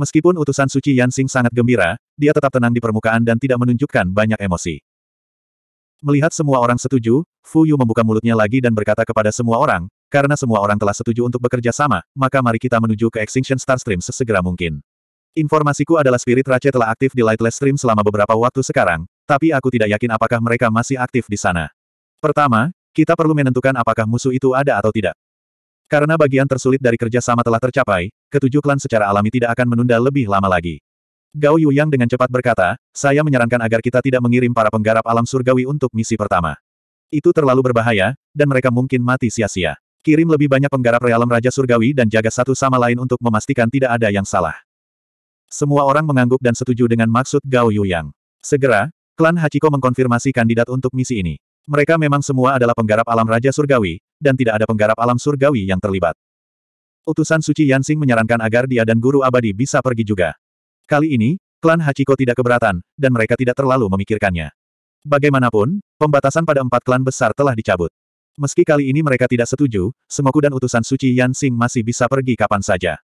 Meskipun utusan suci Yansing sangat gembira, dia tetap tenang di permukaan dan tidak menunjukkan banyak emosi. Melihat semua orang setuju, Fu Yu membuka mulutnya lagi dan berkata kepada semua orang, karena semua orang telah setuju untuk bekerja sama, maka mari kita menuju ke Extinction Star Stream sesegera mungkin. Informasiku adalah Spirit Rache telah aktif di Lightless Stream selama beberapa waktu sekarang, tapi aku tidak yakin apakah mereka masih aktif di sana. Pertama, kita perlu menentukan apakah musuh itu ada atau tidak. Karena bagian tersulit dari kerjasama telah tercapai, ketujuh klan secara alami tidak akan menunda lebih lama lagi. Gao yu yang dengan cepat berkata, saya menyarankan agar kita tidak mengirim para penggarap alam surgawi untuk misi pertama. Itu terlalu berbahaya, dan mereka mungkin mati sia-sia. Kirim lebih banyak penggarap realem Raja Surgawi dan jaga satu sama lain untuk memastikan tidak ada yang salah. Semua orang mengangguk dan setuju dengan maksud Gao yu yang. Segera, Klan Hachiko mengkonfirmasi kandidat untuk misi ini. Mereka memang semua adalah penggarap alam Raja Surgawi, dan tidak ada penggarap alam Surgawi yang terlibat. Utusan Suci Yansing menyarankan agar dia dan Guru Abadi bisa pergi juga. Kali ini, klan Hachiko tidak keberatan, dan mereka tidak terlalu memikirkannya. Bagaimanapun, pembatasan pada empat klan besar telah dicabut. Meski kali ini mereka tidak setuju, Semoku dan utusan Suci Yansing masih bisa pergi kapan saja.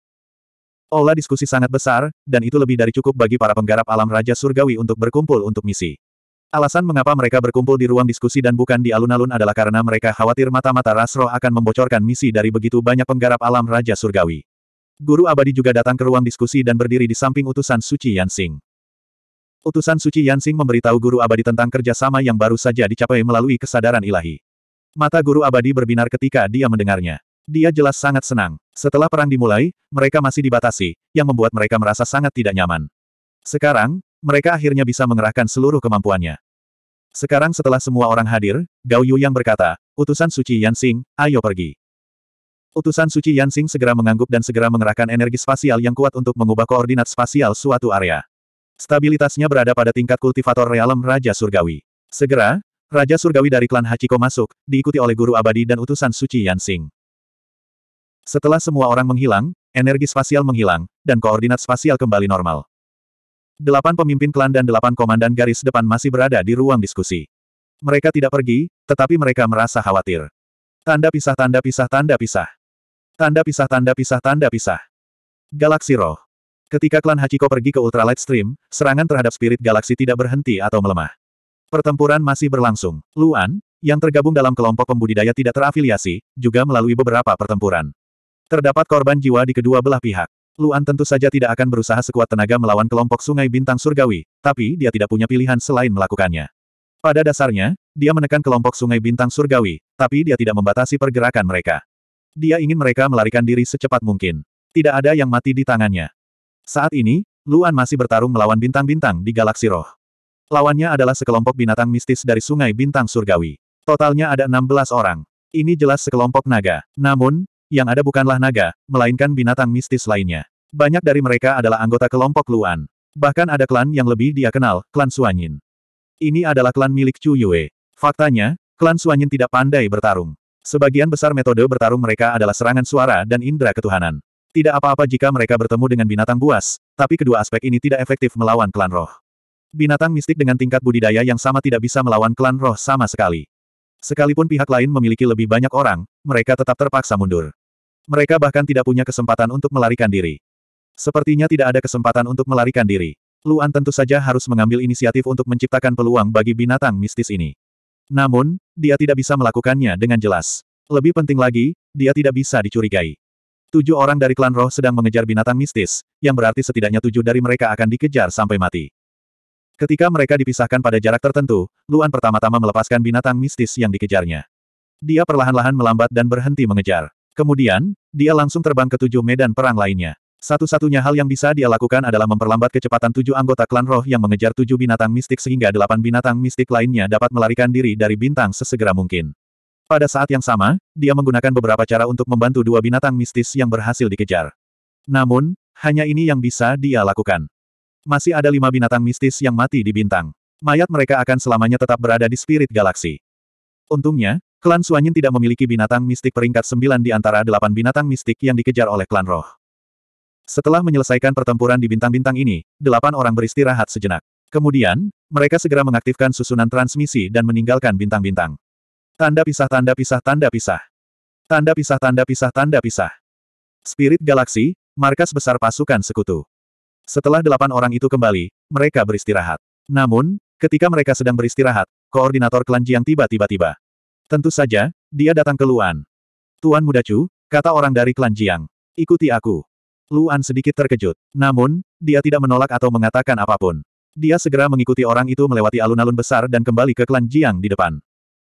Ola diskusi sangat besar, dan itu lebih dari cukup bagi para penggarap alam Raja Surgawi untuk berkumpul untuk misi. Alasan mengapa mereka berkumpul di ruang diskusi dan bukan di alun-alun adalah karena mereka khawatir mata-mata Rasroh akan membocorkan misi dari begitu banyak penggarap alam Raja Surgawi. Guru abadi juga datang ke ruang diskusi dan berdiri di samping utusan Suci Yansing. Utusan Suci Yansing memberitahu guru abadi tentang kerjasama yang baru saja dicapai melalui kesadaran ilahi. Mata guru abadi berbinar ketika dia mendengarnya. Dia jelas sangat senang. Setelah perang dimulai, mereka masih dibatasi, yang membuat mereka merasa sangat tidak nyaman. Sekarang, mereka akhirnya bisa mengerahkan seluruh kemampuannya. Sekarang setelah semua orang hadir, Gao Yu yang berkata, utusan suci Yansing, ayo pergi. Utusan suci Yansing segera mengangguk dan segera mengerahkan energi spasial yang kuat untuk mengubah koordinat spasial suatu area. Stabilitasnya berada pada tingkat kultivator realem Raja Surgawi. Segera, Raja Surgawi dari klan Hachiko masuk, diikuti oleh guru abadi dan utusan suci Yansing. Setelah semua orang menghilang, energi spasial menghilang, dan koordinat spasial kembali normal. Delapan pemimpin klan dan delapan komandan garis depan masih berada di ruang diskusi. Mereka tidak pergi, tetapi mereka merasa khawatir. Tanda pisah tanda pisah tanda pisah. Tanda pisah tanda pisah tanda pisah. Galaksi roh. Ketika klan Hachiko pergi ke Ultralight Stream, serangan terhadap spirit galaksi tidak berhenti atau melemah. Pertempuran masih berlangsung. Luan, yang tergabung dalam kelompok pembudidaya tidak terafiliasi, juga melalui beberapa pertempuran. Terdapat korban jiwa di kedua belah pihak. Luan tentu saja tidak akan berusaha sekuat tenaga melawan kelompok sungai bintang surgawi, tapi dia tidak punya pilihan selain melakukannya. Pada dasarnya, dia menekan kelompok sungai bintang surgawi, tapi dia tidak membatasi pergerakan mereka. Dia ingin mereka melarikan diri secepat mungkin. Tidak ada yang mati di tangannya. Saat ini, Luan masih bertarung melawan bintang-bintang di galaksi roh. Lawannya adalah sekelompok binatang mistis dari sungai bintang surgawi. Totalnya ada 16 orang. Ini jelas sekelompok naga. Namun, yang ada bukanlah naga, melainkan binatang mistis lainnya. Banyak dari mereka adalah anggota kelompok Luan. Bahkan ada klan yang lebih dia kenal, klan Suanyin. Ini adalah klan milik Chu Yue. Faktanya, klan Suanyin tidak pandai bertarung. Sebagian besar metode bertarung mereka adalah serangan suara dan indera ketuhanan. Tidak apa-apa jika mereka bertemu dengan binatang buas, tapi kedua aspek ini tidak efektif melawan klan roh. Binatang mistik dengan tingkat budidaya yang sama tidak bisa melawan klan roh sama sekali. Sekalipun pihak lain memiliki lebih banyak orang, mereka tetap terpaksa mundur. Mereka bahkan tidak punya kesempatan untuk melarikan diri. Sepertinya tidak ada kesempatan untuk melarikan diri. Luan tentu saja harus mengambil inisiatif untuk menciptakan peluang bagi binatang mistis ini. Namun, dia tidak bisa melakukannya dengan jelas. Lebih penting lagi, dia tidak bisa dicurigai. Tujuh orang dari klan roh sedang mengejar binatang mistis, yang berarti setidaknya tujuh dari mereka akan dikejar sampai mati. Ketika mereka dipisahkan pada jarak tertentu, Luan pertama-tama melepaskan binatang mistis yang dikejarnya. Dia perlahan-lahan melambat dan berhenti mengejar. Kemudian, dia langsung terbang ke tujuh medan perang lainnya. Satu-satunya hal yang bisa dia lakukan adalah memperlambat kecepatan tujuh anggota klan roh yang mengejar tujuh binatang mistik sehingga delapan binatang mistik lainnya dapat melarikan diri dari bintang sesegera mungkin. Pada saat yang sama, dia menggunakan beberapa cara untuk membantu dua binatang mistis yang berhasil dikejar. Namun, hanya ini yang bisa dia lakukan. Masih ada lima binatang mistis yang mati di bintang. Mayat mereka akan selamanya tetap berada di spirit galaksi. Untungnya, klan Suanyin tidak memiliki binatang mistik peringkat sembilan di antara delapan binatang mistik yang dikejar oleh klan roh. Setelah menyelesaikan pertempuran di bintang-bintang ini, delapan orang beristirahat sejenak. Kemudian, mereka segera mengaktifkan susunan transmisi dan meninggalkan bintang-bintang. Tanda pisah tanda pisah tanda pisah. Tanda pisah tanda pisah tanda pisah. Spirit Galaksi, markas besar pasukan sekutu. Setelah delapan orang itu kembali, mereka beristirahat. Namun, ketika mereka sedang beristirahat, koordinator klan Jiang tiba-tiba tiba. Tentu saja, dia datang ke Luan. Tuan Muda Chu, kata orang dari klan Jiang. Ikuti aku. Luan sedikit terkejut. Namun, dia tidak menolak atau mengatakan apapun. Dia segera mengikuti orang itu melewati alun-alun besar dan kembali ke klan Jiang di depan.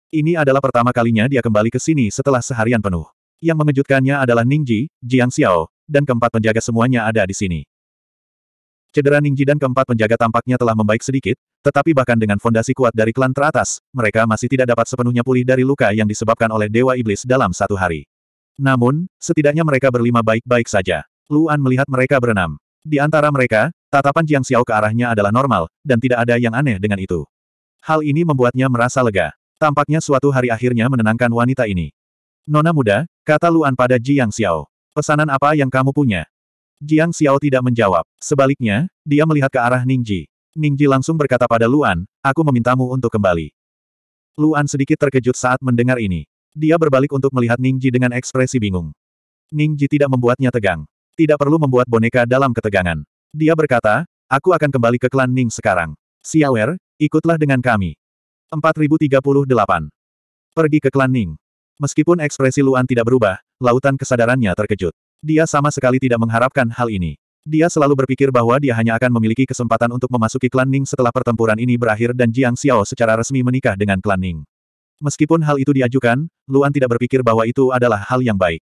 Ini adalah pertama kalinya dia kembali ke sini setelah seharian penuh. Yang mengejutkannya adalah Ningji, Jiang Xiao, dan keempat penjaga semuanya ada di sini. Cedera Ningji dan keempat penjaga tampaknya telah membaik sedikit, tetapi bahkan dengan fondasi kuat dari klan teratas, mereka masih tidak dapat sepenuhnya pulih dari luka yang disebabkan oleh Dewa Iblis dalam satu hari. Namun, setidaknya mereka berlima baik-baik saja. Luan melihat mereka berenam. Di antara mereka, tatapan Jiang Xiao ke arahnya adalah normal, dan tidak ada yang aneh dengan itu. Hal ini membuatnya merasa lega. Tampaknya suatu hari akhirnya menenangkan wanita ini. Nona muda, kata Luan pada Jiang Xiao. Pesanan apa yang kamu punya? Jiang Xiao tidak menjawab. Sebaliknya, dia melihat ke arah Ningji. Ningji langsung berkata pada Luan, aku memintamu untuk kembali. Luan sedikit terkejut saat mendengar ini. Dia berbalik untuk melihat Ningji dengan ekspresi bingung. Ningji tidak membuatnya tegang. Tidak perlu membuat boneka dalam ketegangan. Dia berkata, aku akan kembali ke klan Ning sekarang. Xiaoer, ikutlah dengan kami. 4038. Pergi ke klan Ning. Meskipun ekspresi Luan tidak berubah, lautan kesadarannya terkejut. Dia sama sekali tidak mengharapkan hal ini. Dia selalu berpikir bahwa dia hanya akan memiliki kesempatan untuk memasuki klan Ning setelah pertempuran ini berakhir dan Jiang Xiao secara resmi menikah dengan klan Ning. Meskipun hal itu diajukan, Luan tidak berpikir bahwa itu adalah hal yang baik.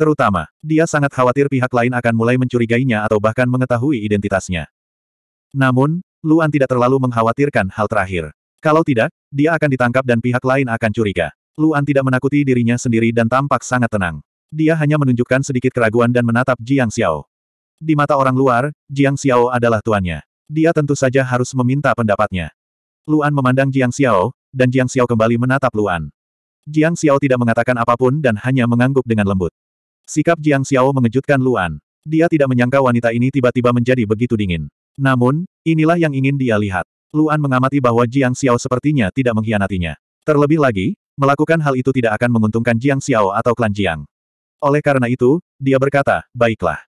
Terutama, dia sangat khawatir pihak lain akan mulai mencurigainya atau bahkan mengetahui identitasnya. Namun, Luan tidak terlalu mengkhawatirkan hal terakhir. Kalau tidak, dia akan ditangkap dan pihak lain akan curiga. Luan tidak menakuti dirinya sendiri dan tampak sangat tenang. Dia hanya menunjukkan sedikit keraguan dan menatap Jiang Xiao. Di mata orang luar, Jiang Xiao adalah tuannya. Dia tentu saja harus meminta pendapatnya. Luan memandang Jiang Xiao, dan Jiang Xiao kembali menatap Luan. Jiang Xiao tidak mengatakan apapun dan hanya mengangguk dengan lembut. Sikap Jiang Xiao mengejutkan Luan. Dia tidak menyangka wanita ini tiba-tiba menjadi begitu dingin. Namun, inilah yang ingin dia lihat. Luan mengamati bahwa Jiang Xiao sepertinya tidak mengkhianatinya. Terlebih lagi, melakukan hal itu tidak akan menguntungkan Jiang Xiao atau klan Jiang. Oleh karena itu, dia berkata, baiklah.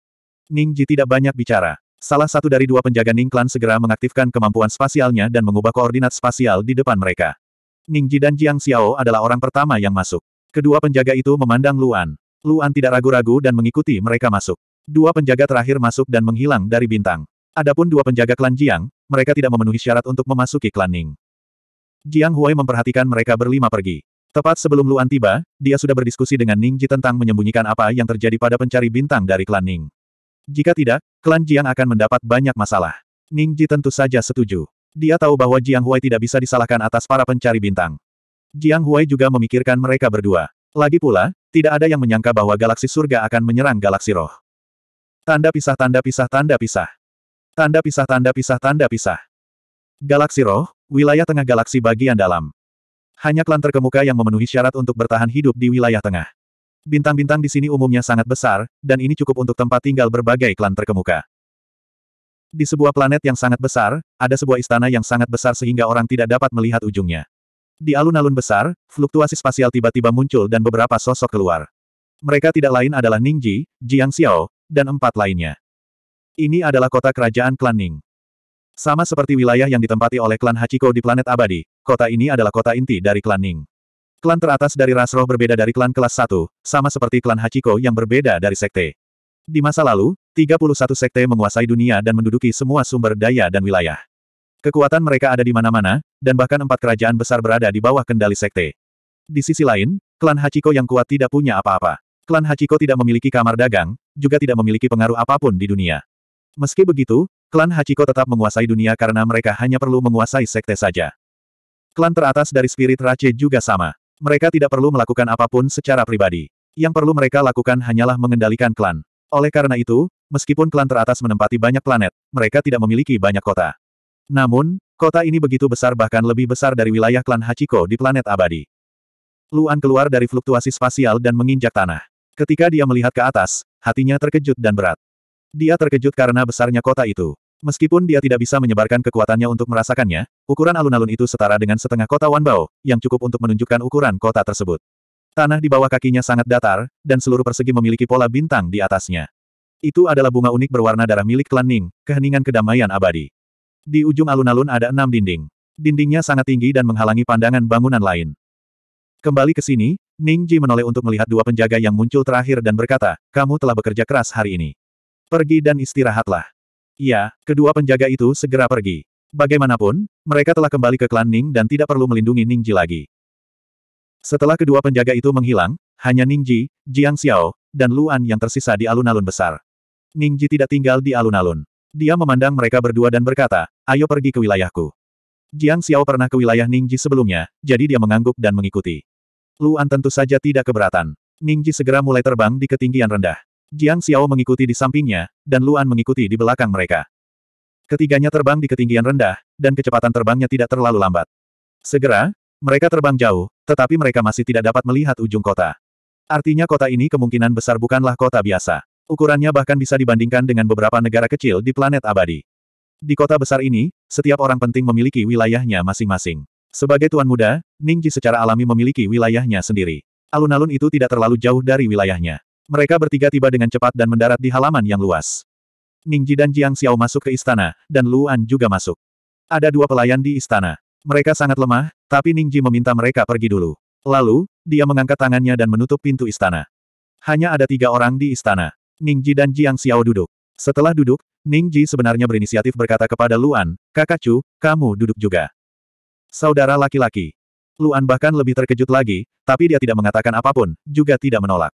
Ning Ji tidak banyak bicara. Salah satu dari dua penjaga Ning Clan segera mengaktifkan kemampuan spasialnya dan mengubah koordinat spasial di depan mereka. Ning Ji dan Jiang Xiao adalah orang pertama yang masuk. Kedua penjaga itu memandang Luan. Luan tidak ragu-ragu dan mengikuti mereka masuk. Dua penjaga terakhir masuk dan menghilang dari bintang. Adapun dua penjaga klan Jiang, mereka tidak memenuhi syarat untuk memasuki klan Ning. Jiang Huai memperhatikan mereka berlima pergi. Tepat sebelum Luan tiba, dia sudah berdiskusi dengan Ning Ji tentang menyembunyikan apa yang terjadi pada pencari bintang dari klan Ning. Jika tidak, klan Jiang akan mendapat banyak masalah. Ning Ji tentu saja setuju. Dia tahu bahwa Jiang Huai tidak bisa disalahkan atas para pencari bintang. Jiang Huai juga memikirkan mereka berdua. Lagi pula, tidak ada yang menyangka bahwa galaksi surga akan menyerang galaksi roh. Tanda pisah tanda pisah tanda pisah. Tanda pisah tanda pisah tanda pisah. Galaksi roh, wilayah tengah galaksi bagian dalam. Hanya klan terkemuka yang memenuhi syarat untuk bertahan hidup di wilayah tengah. Bintang-bintang di sini umumnya sangat besar, dan ini cukup untuk tempat tinggal berbagai klan terkemuka. Di sebuah planet yang sangat besar, ada sebuah istana yang sangat besar sehingga orang tidak dapat melihat ujungnya. Di alun-alun besar, fluktuasi spasial tiba-tiba muncul dan beberapa sosok keluar. Mereka tidak lain adalah Ningji, Jiang Xiao, dan empat lainnya. Ini adalah kota kerajaan klan Ning. Sama seperti wilayah yang ditempati oleh klan Hachiko di planet abadi, kota ini adalah kota inti dari klan Ning. Klan teratas dari ras roh berbeda dari klan kelas 1, sama seperti klan Hachiko yang berbeda dari sekte. Di masa lalu, 31 sekte menguasai dunia dan menduduki semua sumber daya dan wilayah. Kekuatan mereka ada di mana-mana, dan bahkan empat kerajaan besar berada di bawah kendali sekte. Di sisi lain, klan Hachiko yang kuat tidak punya apa-apa. Klan Hachiko tidak memiliki kamar dagang, juga tidak memiliki pengaruh apapun di dunia. Meski begitu, Klan Hachiko tetap menguasai dunia karena mereka hanya perlu menguasai sekte saja. Klan teratas dari spirit Rache juga sama. Mereka tidak perlu melakukan apapun secara pribadi. Yang perlu mereka lakukan hanyalah mengendalikan klan. Oleh karena itu, meskipun klan teratas menempati banyak planet, mereka tidak memiliki banyak kota. Namun, kota ini begitu besar bahkan lebih besar dari wilayah klan Hachiko di planet abadi. Luan keluar dari fluktuasi spasial dan menginjak tanah. Ketika dia melihat ke atas, hatinya terkejut dan berat. Dia terkejut karena besarnya kota itu. Meskipun dia tidak bisa menyebarkan kekuatannya untuk merasakannya, ukuran alun-alun itu setara dengan setengah kota Wanbao, yang cukup untuk menunjukkan ukuran kota tersebut. Tanah di bawah kakinya sangat datar, dan seluruh persegi memiliki pola bintang di atasnya. Itu adalah bunga unik berwarna darah milik klan Ning, keheningan kedamaian abadi. Di ujung alun-alun ada enam dinding. Dindingnya sangat tinggi dan menghalangi pandangan bangunan lain. Kembali ke sini, Ning Ji menoleh untuk melihat dua penjaga yang muncul terakhir dan berkata, kamu telah bekerja keras hari ini. Pergi dan istirahatlah. Ya, kedua penjaga itu segera pergi. Bagaimanapun, mereka telah kembali ke klan Ning dan tidak perlu melindungi Ningji lagi. Setelah kedua penjaga itu menghilang, hanya Ningji, Jiang Xiao, dan Luan yang tersisa di alun-alun besar. Ningji tidak tinggal di alun-alun. Dia memandang mereka berdua dan berkata, ayo pergi ke wilayahku. Jiang Xiao pernah ke wilayah Ningji sebelumnya, jadi dia mengangguk dan mengikuti. Luan tentu saja tidak keberatan. Ningji segera mulai terbang di ketinggian rendah. Jiang Xiao mengikuti di sampingnya, dan Luan mengikuti di belakang mereka. Ketiganya terbang di ketinggian rendah, dan kecepatan terbangnya tidak terlalu lambat. Segera, mereka terbang jauh, tetapi mereka masih tidak dapat melihat ujung kota. Artinya kota ini kemungkinan besar bukanlah kota biasa. Ukurannya bahkan bisa dibandingkan dengan beberapa negara kecil di planet abadi. Di kota besar ini, setiap orang penting memiliki wilayahnya masing-masing. Sebagai tuan muda, Ningji secara alami memiliki wilayahnya sendiri. Alun-alun itu tidak terlalu jauh dari wilayahnya. Mereka bertiga tiba dengan cepat dan mendarat di halaman yang luas. Ningji dan Jiang Xiao masuk ke istana, dan Luan juga masuk. Ada dua pelayan di istana. Mereka sangat lemah, tapi Ningji meminta mereka pergi dulu. Lalu, dia mengangkat tangannya dan menutup pintu istana. Hanya ada tiga orang di istana. Ningji dan Jiang Xiao duduk. Setelah duduk, Ningji sebenarnya berinisiatif berkata kepada Luan, kakak Chu, kamu duduk juga. Saudara laki-laki. Luan bahkan lebih terkejut lagi, tapi dia tidak mengatakan apapun, juga tidak menolak.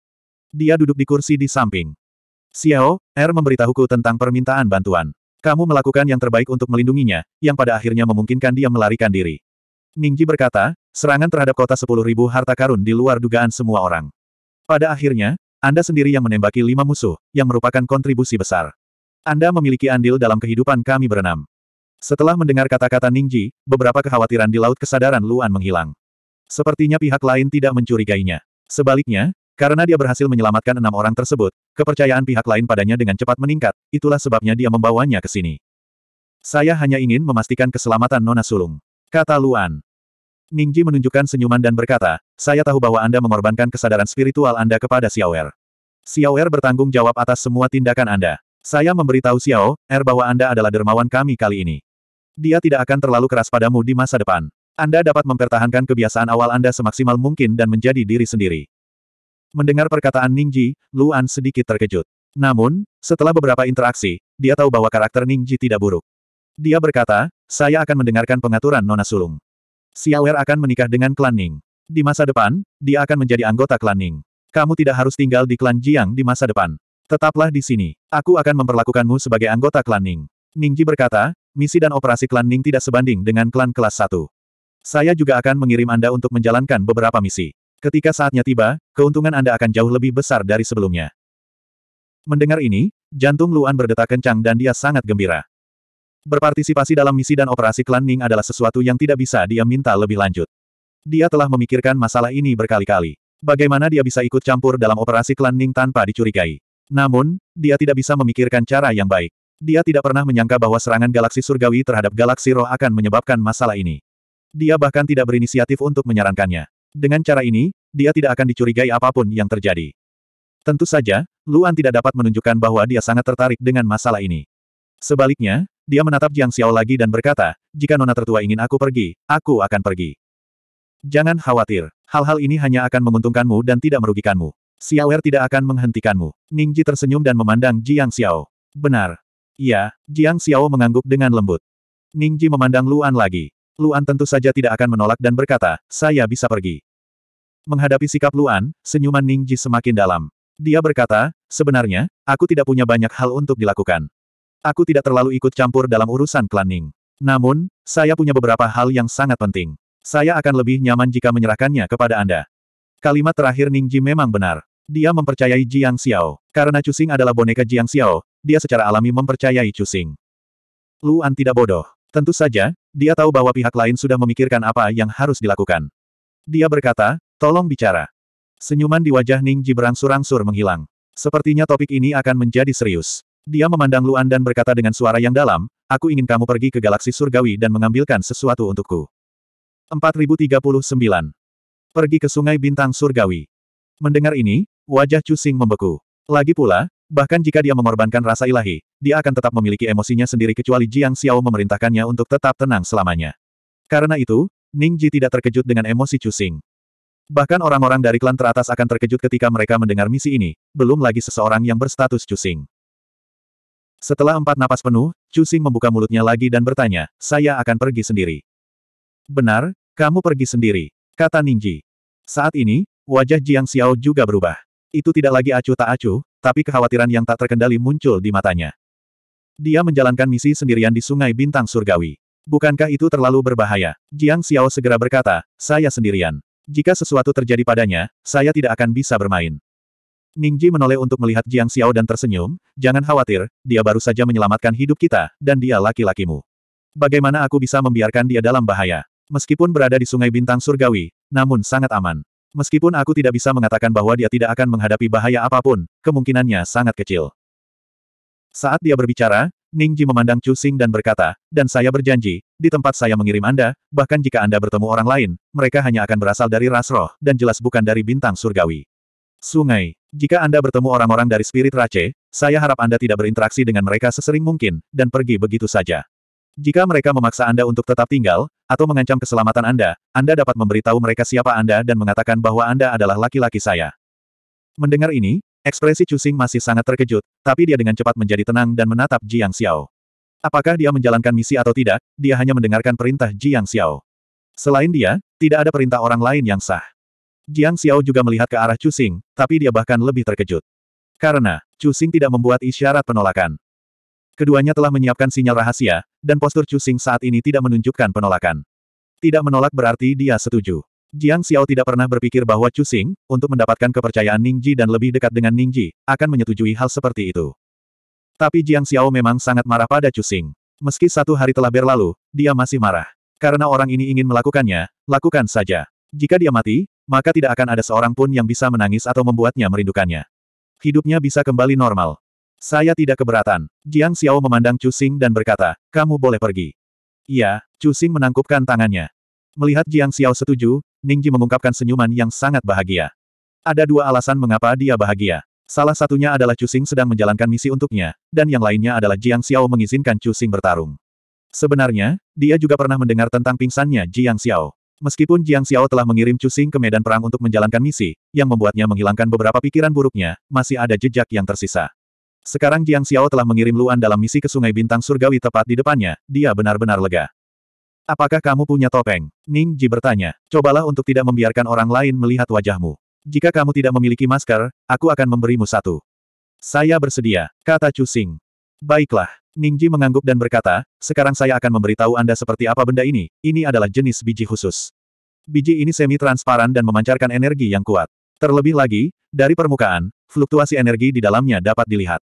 Dia duduk di kursi di samping. Xiao, Er memberitahuku tentang permintaan bantuan. Kamu melakukan yang terbaik untuk melindunginya, yang pada akhirnya memungkinkan dia melarikan diri. Ningji berkata, serangan terhadap kota sepuluh ribu harta karun di luar dugaan semua orang. Pada akhirnya, Anda sendiri yang menembaki lima musuh, yang merupakan kontribusi besar. Anda memiliki andil dalam kehidupan kami berenam. Setelah mendengar kata-kata Ningji, beberapa kekhawatiran di laut kesadaran Luan menghilang. Sepertinya pihak lain tidak mencurigainya. Sebaliknya, karena dia berhasil menyelamatkan enam orang tersebut, kepercayaan pihak lain padanya dengan cepat meningkat, itulah sebabnya dia membawanya ke sini. Saya hanya ingin memastikan keselamatan Nona Sulung. Kata Luan. Ningji menunjukkan senyuman dan berkata, saya tahu bahwa Anda mengorbankan kesadaran spiritual Anda kepada Xiaoer. Xiaoer bertanggung jawab atas semua tindakan Anda. Saya memberitahu Xiao, Er bahwa Anda adalah dermawan kami kali ini. Dia tidak akan terlalu keras padamu di masa depan. Anda dapat mempertahankan kebiasaan awal Anda semaksimal mungkin dan menjadi diri sendiri. Mendengar perkataan Ningji, Luan sedikit terkejut. Namun, setelah beberapa interaksi, dia tahu bahwa karakter Ningji tidak buruk. Dia berkata, saya akan mendengarkan pengaturan Nona Sulung. Siawer akan menikah dengan klan Ning. Di masa depan, dia akan menjadi anggota klan Ning. Kamu tidak harus tinggal di klan Jiang di masa depan. Tetaplah di sini. Aku akan memperlakukanmu sebagai anggota klan Ning. Ningji berkata, misi dan operasi klan Ning tidak sebanding dengan klan kelas 1. Saya juga akan mengirim Anda untuk menjalankan beberapa misi. Ketika saatnya tiba, keuntungan Anda akan jauh lebih besar dari sebelumnya. Mendengar ini, jantung Luan berdetak kencang dan dia sangat gembira. Berpartisipasi dalam misi dan operasi klan Ning adalah sesuatu yang tidak bisa dia minta lebih lanjut. Dia telah memikirkan masalah ini berkali-kali. Bagaimana dia bisa ikut campur dalam operasi klan Ning tanpa dicurigai. Namun, dia tidak bisa memikirkan cara yang baik. Dia tidak pernah menyangka bahwa serangan galaksi surgawi terhadap galaksi roh akan menyebabkan masalah ini. Dia bahkan tidak berinisiatif untuk menyarankannya. Dengan cara ini, dia tidak akan dicurigai apapun yang terjadi. Tentu saja, Luan tidak dapat menunjukkan bahwa dia sangat tertarik dengan masalah ini. Sebaliknya, dia menatap Jiang Xiao lagi dan berkata, jika nona tertua ingin aku pergi, aku akan pergi. Jangan khawatir, hal-hal ini hanya akan menguntungkanmu dan tidak merugikanmu. Xiao Er tidak akan menghentikanmu. Ning Ji tersenyum dan memandang Jiang Xiao. Benar. Iya, Jiang Xiao mengangguk dengan lembut. Ning Ji memandang Luan lagi. Luan tentu saja tidak akan menolak dan berkata, saya bisa pergi. Menghadapi sikap Luan, senyuman Ningji semakin dalam. Dia berkata, sebenarnya, aku tidak punya banyak hal untuk dilakukan. Aku tidak terlalu ikut campur dalam urusan klan Ning. Namun, saya punya beberapa hal yang sangat penting. Saya akan lebih nyaman jika menyerahkannya kepada Anda. Kalimat terakhir Ningji memang benar. Dia mempercayai Jiang Xiao. Karena Cusing adalah boneka Jiang Xiao, dia secara alami mempercayai Cusing. Luan tidak bodoh. Tentu saja, dia tahu bahwa pihak lain sudah memikirkan apa yang harus dilakukan. Dia berkata, tolong bicara. Senyuman di wajah Ning Ji berangsur-angsur menghilang. Sepertinya topik ini akan menjadi serius. Dia memandang Luan dan berkata dengan suara yang dalam, aku ingin kamu pergi ke galaksi surgawi dan mengambilkan sesuatu untukku. 4039. Pergi ke sungai bintang surgawi. Mendengar ini, wajah Cusing membeku. Lagi pula, Bahkan jika dia mengorbankan rasa ilahi, dia akan tetap memiliki emosinya sendiri kecuali Jiang Xiao memerintahkannya untuk tetap tenang selamanya. Karena itu, Ning Ji tidak terkejut dengan emosi Chu Xing. Bahkan orang-orang dari klan teratas akan terkejut ketika mereka mendengar misi ini, belum lagi seseorang yang berstatus Chu Xing. Setelah empat napas penuh, Chu Xing membuka mulutnya lagi dan bertanya, saya akan pergi sendiri. Benar, kamu pergi sendiri, kata Ning Ji. Saat ini, wajah Jiang Xiao juga berubah. Itu tidak lagi acuh tak acuh, tapi kekhawatiran yang tak terkendali muncul di matanya. Dia menjalankan misi sendirian di Sungai Bintang Surgawi. Bukankah itu terlalu berbahaya? Jiang Xiao segera berkata, saya sendirian. Jika sesuatu terjadi padanya, saya tidak akan bisa bermain. Ningji menoleh untuk melihat Jiang Xiao dan tersenyum, jangan khawatir, dia baru saja menyelamatkan hidup kita, dan dia laki-lakimu. Bagaimana aku bisa membiarkan dia dalam bahaya? Meskipun berada di Sungai Bintang Surgawi, namun sangat aman. Meskipun aku tidak bisa mengatakan bahwa dia tidak akan menghadapi bahaya apapun, kemungkinannya sangat kecil. Saat dia berbicara, Ning Ji memandang Chu Xing dan berkata, dan saya berjanji, di tempat saya mengirim Anda, bahkan jika Anda bertemu orang lain, mereka hanya akan berasal dari ras roh, dan jelas bukan dari bintang surgawi. Sungai. Jika Anda bertemu orang-orang dari spirit race, saya harap Anda tidak berinteraksi dengan mereka sesering mungkin, dan pergi begitu saja. Jika mereka memaksa Anda untuk tetap tinggal, atau mengancam keselamatan Anda, Anda dapat memberitahu mereka siapa Anda dan mengatakan bahwa Anda adalah laki-laki saya. Mendengar ini, ekspresi Cusing masih sangat terkejut, tapi dia dengan cepat menjadi tenang dan menatap Jiang Xiao. Apakah dia menjalankan misi atau tidak, dia hanya mendengarkan perintah Jiang Xiao. Selain dia, tidak ada perintah orang lain yang sah. Jiang Xiao juga melihat ke arah Cusing, tapi dia bahkan lebih terkejut. Karena, Cusing tidak membuat isyarat penolakan. Keduanya telah menyiapkan sinyal rahasia, dan postur Chu saat ini tidak menunjukkan penolakan. Tidak menolak berarti dia setuju. Jiang Xiao tidak pernah berpikir bahwa Chu untuk mendapatkan kepercayaan Ningji dan lebih dekat dengan Ningji, akan menyetujui hal seperti itu. Tapi Jiang Xiao memang sangat marah pada Chu Meski satu hari telah berlalu, dia masih marah. Karena orang ini ingin melakukannya, lakukan saja. Jika dia mati, maka tidak akan ada seorang pun yang bisa menangis atau membuatnya merindukannya. Hidupnya bisa kembali normal. Saya tidak keberatan. Jiang Xiao memandang Chu Xing dan berkata, kamu boleh pergi. Iya, Chu Xing menangkupkan tangannya. Melihat Jiang Xiao setuju, Ning Ji mengungkapkan senyuman yang sangat bahagia. Ada dua alasan mengapa dia bahagia. Salah satunya adalah Chu Xing sedang menjalankan misi untuknya, dan yang lainnya adalah Jiang Xiao mengizinkan Chu Xing bertarung. Sebenarnya, dia juga pernah mendengar tentang pingsannya Jiang Xiao. Meskipun Jiang Xiao telah mengirim Chu Xing ke medan perang untuk menjalankan misi, yang membuatnya menghilangkan beberapa pikiran buruknya, masih ada jejak yang tersisa. Sekarang Jiang Xiao telah mengirim Luan dalam misi ke Sungai Bintang Surgawi tepat di depannya, dia benar-benar lega. Apakah kamu punya topeng? Ning Ji bertanya. Cobalah untuk tidak membiarkan orang lain melihat wajahmu. Jika kamu tidak memiliki masker, aku akan memberimu satu. Saya bersedia, kata Chu Xing. Baiklah. Ning Ji mengangguk dan berkata, sekarang saya akan memberitahu Anda seperti apa benda ini, ini adalah jenis biji khusus. Biji ini semi-transparan dan memancarkan energi yang kuat. Terlebih lagi, dari permukaan, fluktuasi energi di dalamnya dapat dilihat.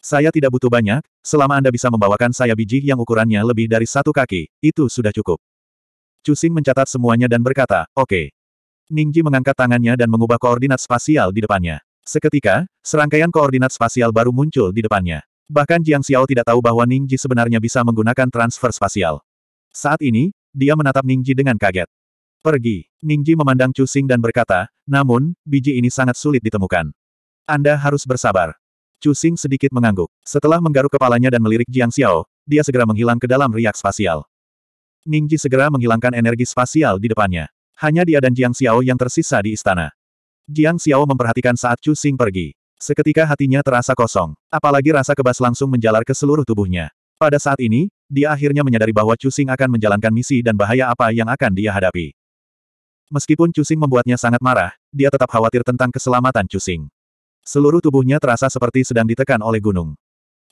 Saya tidak butuh banyak, selama Anda bisa membawakan saya biji yang ukurannya lebih dari satu kaki, itu sudah cukup. Cusing mencatat semuanya dan berkata, oke. Okay. Ningji mengangkat tangannya dan mengubah koordinat spasial di depannya. Seketika, serangkaian koordinat spasial baru muncul di depannya. Bahkan Jiang Xiao tidak tahu bahwa Ningji sebenarnya bisa menggunakan transfer spasial. Saat ini, dia menatap Ningji dengan kaget. Pergi. Ningji memandang Cusing dan berkata, namun, biji ini sangat sulit ditemukan. Anda harus bersabar. Chu Xing sedikit mengangguk. Setelah menggaruk kepalanya dan melirik Jiang Xiao, dia segera menghilang ke dalam riak spasial. Ning Ji segera menghilangkan energi spasial di depannya. Hanya dia dan Jiang Xiao yang tersisa di istana. Jiang Xiao memperhatikan saat Chu Xing pergi. Seketika hatinya terasa kosong, apalagi rasa kebas langsung menjalar ke seluruh tubuhnya. Pada saat ini, dia akhirnya menyadari bahwa Chu Xing akan menjalankan misi dan bahaya apa yang akan dia hadapi. Meskipun Chu Cusing membuatnya sangat marah, dia tetap khawatir tentang keselamatan Chu Cusing. Seluruh tubuhnya terasa seperti sedang ditekan oleh gunung.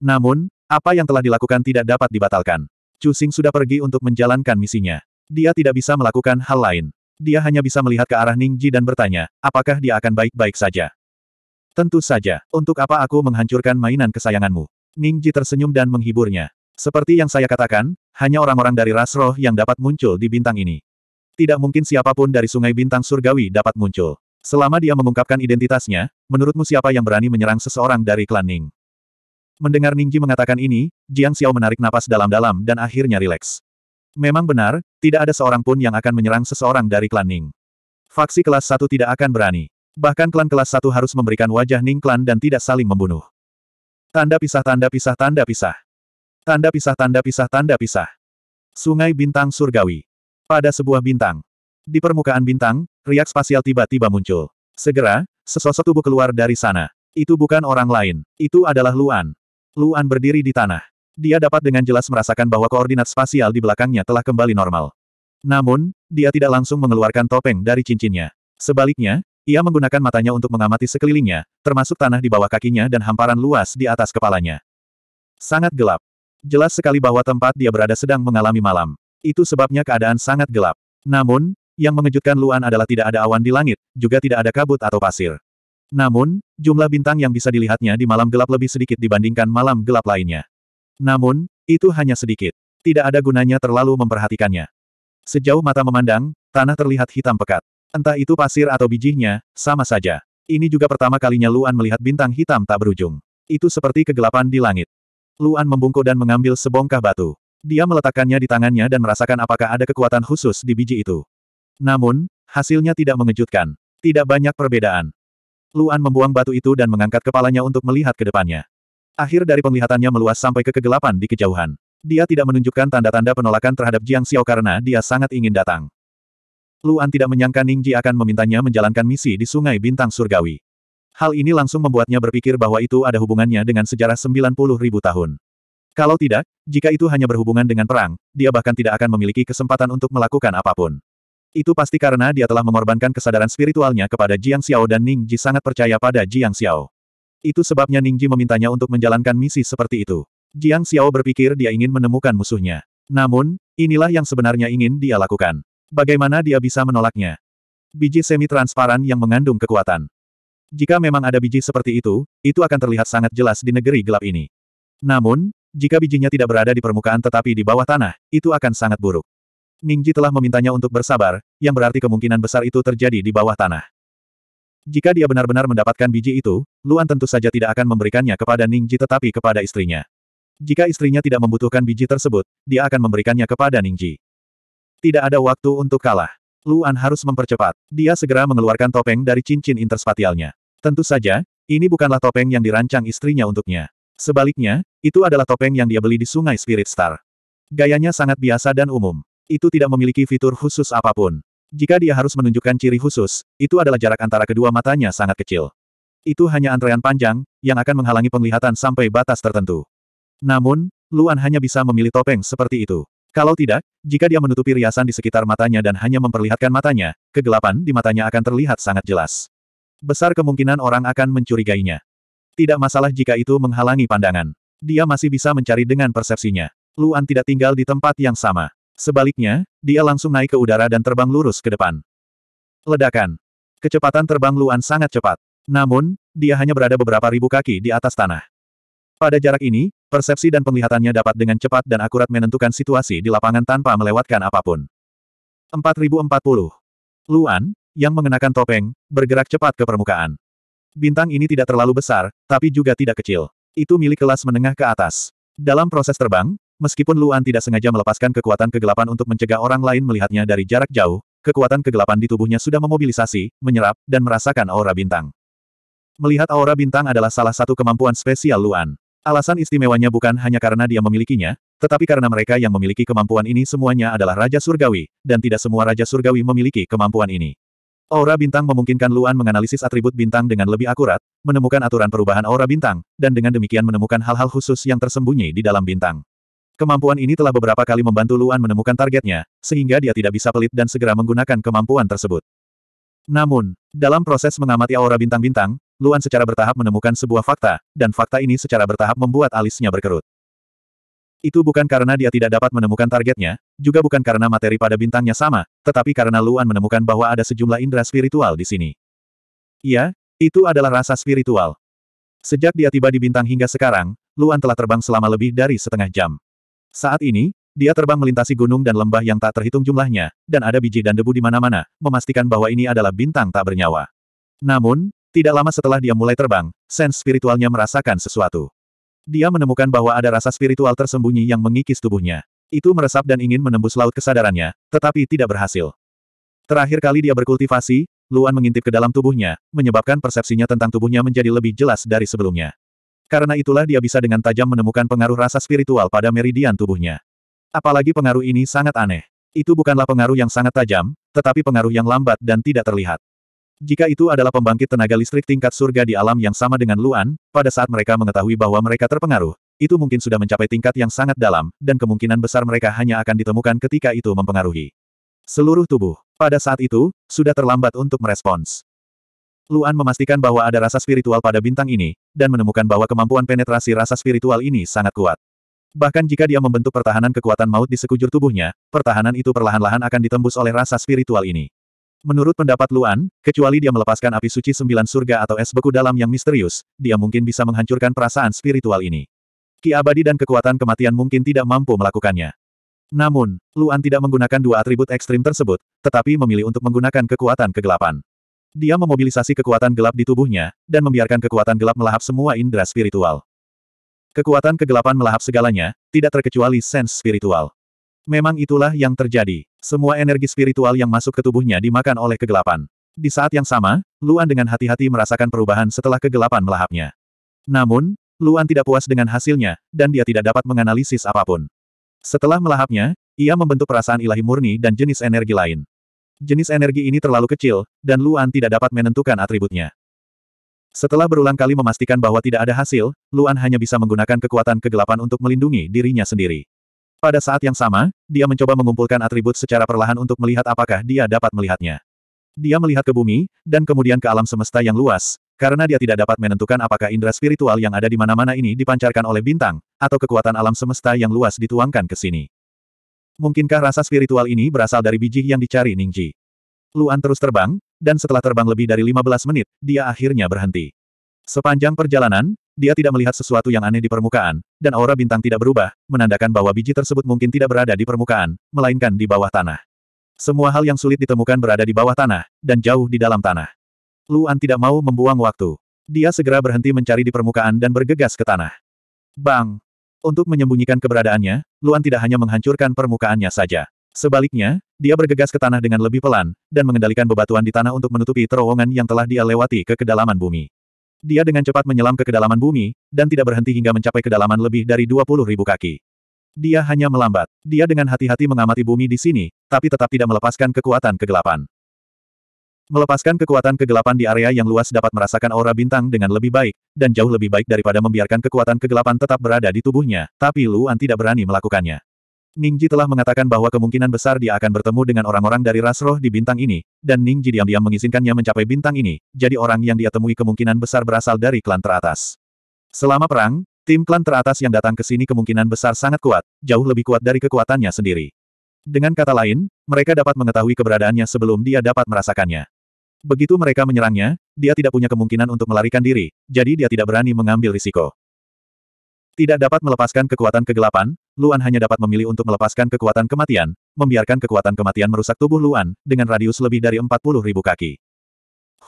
Namun, apa yang telah dilakukan tidak dapat dibatalkan. Cusing sudah pergi untuk menjalankan misinya. Dia tidak bisa melakukan hal lain. Dia hanya bisa melihat ke arah Ningji dan bertanya, apakah dia akan baik-baik saja. Tentu saja, untuk apa aku menghancurkan mainan kesayanganmu? Ningji tersenyum dan menghiburnya. Seperti yang saya katakan, hanya orang-orang dari ras roh yang dapat muncul di bintang ini. Tidak mungkin siapapun dari sungai bintang surgawi dapat muncul. Selama dia mengungkapkan identitasnya, menurutmu siapa yang berani menyerang seseorang dari klan Ning? Mendengar Ningji mengatakan ini, Jiang Xiao menarik napas dalam-dalam dan akhirnya rileks. Memang benar, tidak ada seorang pun yang akan menyerang seseorang dari klan Ning. Faksi kelas 1 tidak akan berani. Bahkan klan kelas 1 harus memberikan wajah Ning klan dan tidak saling membunuh. Tanda pisah tanda pisah tanda pisah. Tanda pisah tanda pisah tanda pisah. Sungai Bintang Surgawi. Pada sebuah bintang. Di permukaan bintang, riak spasial tiba-tiba muncul. Segera, sesosok tubuh keluar dari sana. Itu bukan orang lain, itu adalah Luan. Luan berdiri di tanah. Dia dapat dengan jelas merasakan bahwa koordinat spasial di belakangnya telah kembali normal. Namun, dia tidak langsung mengeluarkan topeng dari cincinnya. Sebaliknya, ia menggunakan matanya untuk mengamati sekelilingnya, termasuk tanah di bawah kakinya dan hamparan luas di atas kepalanya. Sangat gelap. Jelas sekali bahwa tempat dia berada sedang mengalami malam. Itu sebabnya keadaan sangat gelap. Namun, yang mengejutkan Luan adalah tidak ada awan di langit, juga tidak ada kabut atau pasir. Namun, jumlah bintang yang bisa dilihatnya di malam gelap lebih sedikit dibandingkan malam gelap lainnya. Namun, itu hanya sedikit. Tidak ada gunanya terlalu memperhatikannya. Sejauh mata memandang, tanah terlihat hitam pekat. Entah itu pasir atau bijinya, sama saja. Ini juga pertama kalinya Luan melihat bintang hitam tak berujung. Itu seperti kegelapan di langit. Luan membungkuk dan mengambil sebongkah batu. Dia meletakkannya di tangannya dan merasakan apakah ada kekuatan khusus di biji itu. Namun, hasilnya tidak mengejutkan. Tidak banyak perbedaan. Luan membuang batu itu dan mengangkat kepalanya untuk melihat ke depannya. Akhir dari penglihatannya meluas sampai ke kegelapan di kejauhan. Dia tidak menunjukkan tanda-tanda penolakan terhadap Jiang Xiao karena dia sangat ingin datang. Luan tidak menyangka Ning Ji akan memintanya menjalankan misi di Sungai Bintang Surgawi. Hal ini langsung membuatnya berpikir bahwa itu ada hubungannya dengan sejarah 90 ribu tahun. Kalau tidak, jika itu hanya berhubungan dengan perang, dia bahkan tidak akan memiliki kesempatan untuk melakukan apapun. Itu pasti karena dia telah mengorbankan kesadaran spiritualnya kepada Jiang Xiao dan Ning Ji sangat percaya pada Jiang Xiao. Itu sebabnya Ning Ji memintanya untuk menjalankan misi seperti itu. Jiang Xiao berpikir dia ingin menemukan musuhnya. Namun, inilah yang sebenarnya ingin dia lakukan. Bagaimana dia bisa menolaknya? Biji semi-transparan yang mengandung kekuatan. Jika memang ada biji seperti itu, itu akan terlihat sangat jelas di negeri gelap ini. Namun, jika bijinya tidak berada di permukaan tetapi di bawah tanah, itu akan sangat buruk. Ningji telah memintanya untuk bersabar, yang berarti kemungkinan besar itu terjadi di bawah tanah. Jika dia benar-benar mendapatkan biji itu, Luan tentu saja tidak akan memberikannya kepada Ningji tetapi kepada istrinya. Jika istrinya tidak membutuhkan biji tersebut, dia akan memberikannya kepada Ningji. Tidak ada waktu untuk kalah. Luan harus mempercepat. Dia segera mengeluarkan topeng dari cincin interspatialnya. Tentu saja, ini bukanlah topeng yang dirancang istrinya untuknya. Sebaliknya, itu adalah topeng yang dia beli di sungai Spirit Star. Gayanya sangat biasa dan umum. Itu tidak memiliki fitur khusus apapun. Jika dia harus menunjukkan ciri khusus, itu adalah jarak antara kedua matanya sangat kecil. Itu hanya antrean panjang, yang akan menghalangi penglihatan sampai batas tertentu. Namun, Luan hanya bisa memilih topeng seperti itu. Kalau tidak, jika dia menutupi riasan di sekitar matanya dan hanya memperlihatkan matanya, kegelapan di matanya akan terlihat sangat jelas. Besar kemungkinan orang akan mencurigainya. Tidak masalah jika itu menghalangi pandangan. Dia masih bisa mencari dengan persepsinya. Luan tidak tinggal di tempat yang sama. Sebaliknya, dia langsung naik ke udara dan terbang lurus ke depan. Ledakan. Kecepatan terbang Luan sangat cepat. Namun, dia hanya berada beberapa ribu kaki di atas tanah. Pada jarak ini, persepsi dan penglihatannya dapat dengan cepat dan akurat menentukan situasi di lapangan tanpa melewatkan apapun. 4040. Luan, yang mengenakan topeng, bergerak cepat ke permukaan. Bintang ini tidak terlalu besar, tapi juga tidak kecil. Itu milik kelas menengah ke atas. Dalam proses terbang, Meskipun Luan tidak sengaja melepaskan kekuatan kegelapan untuk mencegah orang lain melihatnya dari jarak jauh, kekuatan kegelapan di tubuhnya sudah memobilisasi, menyerap, dan merasakan aura bintang. Melihat aura bintang adalah salah satu kemampuan spesial Luan. Alasan istimewanya bukan hanya karena dia memilikinya, tetapi karena mereka yang memiliki kemampuan ini semuanya adalah Raja Surgawi, dan tidak semua Raja Surgawi memiliki kemampuan ini. Aura bintang memungkinkan Luan menganalisis atribut bintang dengan lebih akurat, menemukan aturan perubahan aura bintang, dan dengan demikian menemukan hal-hal khusus yang tersembunyi di dalam bintang. Kemampuan ini telah beberapa kali membantu Luan menemukan targetnya, sehingga dia tidak bisa pelit dan segera menggunakan kemampuan tersebut. Namun, dalam proses mengamati aura bintang-bintang, Luan secara bertahap menemukan sebuah fakta, dan fakta ini secara bertahap membuat alisnya berkerut. Itu bukan karena dia tidak dapat menemukan targetnya, juga bukan karena materi pada bintangnya sama, tetapi karena Luan menemukan bahwa ada sejumlah indera spiritual di sini. Iya, itu adalah rasa spiritual. Sejak dia tiba di bintang hingga sekarang, Luan telah terbang selama lebih dari setengah jam. Saat ini, dia terbang melintasi gunung dan lembah yang tak terhitung jumlahnya, dan ada biji dan debu di mana-mana, memastikan bahwa ini adalah bintang tak bernyawa. Namun, tidak lama setelah dia mulai terbang, sens spiritualnya merasakan sesuatu. Dia menemukan bahwa ada rasa spiritual tersembunyi yang mengikis tubuhnya. Itu meresap dan ingin menembus laut kesadarannya, tetapi tidak berhasil. Terakhir kali dia berkultivasi, Luan mengintip ke dalam tubuhnya, menyebabkan persepsinya tentang tubuhnya menjadi lebih jelas dari sebelumnya. Karena itulah dia bisa dengan tajam menemukan pengaruh rasa spiritual pada meridian tubuhnya. Apalagi pengaruh ini sangat aneh. Itu bukanlah pengaruh yang sangat tajam, tetapi pengaruh yang lambat dan tidak terlihat. Jika itu adalah pembangkit tenaga listrik tingkat surga di alam yang sama dengan Luan, pada saat mereka mengetahui bahwa mereka terpengaruh, itu mungkin sudah mencapai tingkat yang sangat dalam, dan kemungkinan besar mereka hanya akan ditemukan ketika itu mempengaruhi seluruh tubuh. Pada saat itu, sudah terlambat untuk merespons. Luan memastikan bahwa ada rasa spiritual pada bintang ini, dan menemukan bahwa kemampuan penetrasi rasa spiritual ini sangat kuat. Bahkan jika dia membentuk pertahanan kekuatan maut di sekujur tubuhnya, pertahanan itu perlahan-lahan akan ditembus oleh rasa spiritual ini. Menurut pendapat Luan, kecuali dia melepaskan api suci sembilan surga atau es beku dalam yang misterius, dia mungkin bisa menghancurkan perasaan spiritual ini. Ki abadi dan kekuatan kematian mungkin tidak mampu melakukannya. Namun, Luan tidak menggunakan dua atribut ekstrim tersebut, tetapi memilih untuk menggunakan kekuatan kegelapan. Dia memobilisasi kekuatan gelap di tubuhnya, dan membiarkan kekuatan gelap melahap semua indera spiritual. Kekuatan kegelapan melahap segalanya, tidak terkecuali sens spiritual. Memang itulah yang terjadi. Semua energi spiritual yang masuk ke tubuhnya dimakan oleh kegelapan. Di saat yang sama, Luan dengan hati-hati merasakan perubahan setelah kegelapan melahapnya. Namun, Luan tidak puas dengan hasilnya, dan dia tidak dapat menganalisis apapun. Setelah melahapnya, ia membentuk perasaan ilahi murni dan jenis energi lain. Jenis energi ini terlalu kecil, dan Luan tidak dapat menentukan atributnya. Setelah berulang kali memastikan bahwa tidak ada hasil, Luan hanya bisa menggunakan kekuatan kegelapan untuk melindungi dirinya sendiri. Pada saat yang sama, dia mencoba mengumpulkan atribut secara perlahan untuk melihat apakah dia dapat melihatnya. Dia melihat ke bumi, dan kemudian ke alam semesta yang luas, karena dia tidak dapat menentukan apakah indera spiritual yang ada di mana-mana ini dipancarkan oleh bintang, atau kekuatan alam semesta yang luas dituangkan ke sini. Mungkinkah rasa spiritual ini berasal dari biji yang dicari Ningji? Luan terus terbang, dan setelah terbang lebih dari 15 menit, dia akhirnya berhenti. Sepanjang perjalanan, dia tidak melihat sesuatu yang aneh di permukaan, dan aura bintang tidak berubah, menandakan bahwa biji tersebut mungkin tidak berada di permukaan, melainkan di bawah tanah. Semua hal yang sulit ditemukan berada di bawah tanah, dan jauh di dalam tanah. Luan tidak mau membuang waktu. Dia segera berhenti mencari di permukaan dan bergegas ke tanah. Bang! Untuk menyembunyikan keberadaannya, Luan tidak hanya menghancurkan permukaannya saja. Sebaliknya, dia bergegas ke tanah dengan lebih pelan, dan mengendalikan bebatuan di tanah untuk menutupi terowongan yang telah dia lewati ke kedalaman bumi. Dia dengan cepat menyelam ke kedalaman bumi, dan tidak berhenti hingga mencapai kedalaman lebih dari 20 ribu kaki. Dia hanya melambat. Dia dengan hati-hati mengamati bumi di sini, tapi tetap tidak melepaskan kekuatan kegelapan. Melepaskan kekuatan kegelapan di area yang luas dapat merasakan aura bintang dengan lebih baik, dan jauh lebih baik daripada membiarkan kekuatan kegelapan tetap berada di tubuhnya, tapi Luan tidak berani melakukannya. Ningji telah mengatakan bahwa kemungkinan besar dia akan bertemu dengan orang-orang dari ras roh di bintang ini, dan Ningji diam-diam mengizinkannya mencapai bintang ini, jadi orang yang dia temui kemungkinan besar berasal dari klan teratas. Selama perang, tim klan teratas yang datang ke sini kemungkinan besar sangat kuat, jauh lebih kuat dari kekuatannya sendiri. Dengan kata lain, mereka dapat mengetahui keberadaannya sebelum dia dapat merasakannya. Begitu mereka menyerangnya, dia tidak punya kemungkinan untuk melarikan diri, jadi dia tidak berani mengambil risiko. Tidak dapat melepaskan kekuatan kegelapan, Luan hanya dapat memilih untuk melepaskan kekuatan kematian, membiarkan kekuatan kematian merusak tubuh Luan, dengan radius lebih dari 40 ribu kaki.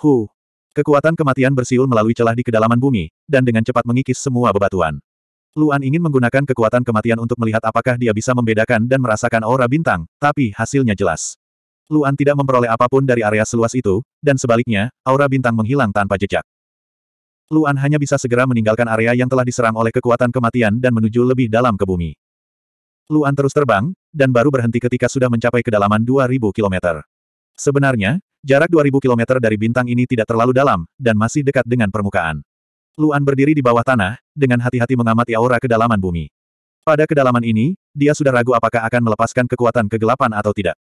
Hu! Kekuatan kematian bersiul melalui celah di kedalaman bumi, dan dengan cepat mengikis semua bebatuan. Luan ingin menggunakan kekuatan kematian untuk melihat apakah dia bisa membedakan dan merasakan aura bintang, tapi hasilnya jelas. Luan tidak memperoleh apapun dari area seluas itu, dan sebaliknya, aura bintang menghilang tanpa jejak. Luan hanya bisa segera meninggalkan area yang telah diserang oleh kekuatan kematian dan menuju lebih dalam ke bumi. Luan terus terbang, dan baru berhenti ketika sudah mencapai kedalaman 2.000 km. Sebenarnya, jarak 2.000 km dari bintang ini tidak terlalu dalam, dan masih dekat dengan permukaan. Luan berdiri di bawah tanah, dengan hati-hati mengamati aura kedalaman bumi. Pada kedalaman ini, dia sudah ragu apakah akan melepaskan kekuatan kegelapan atau tidak.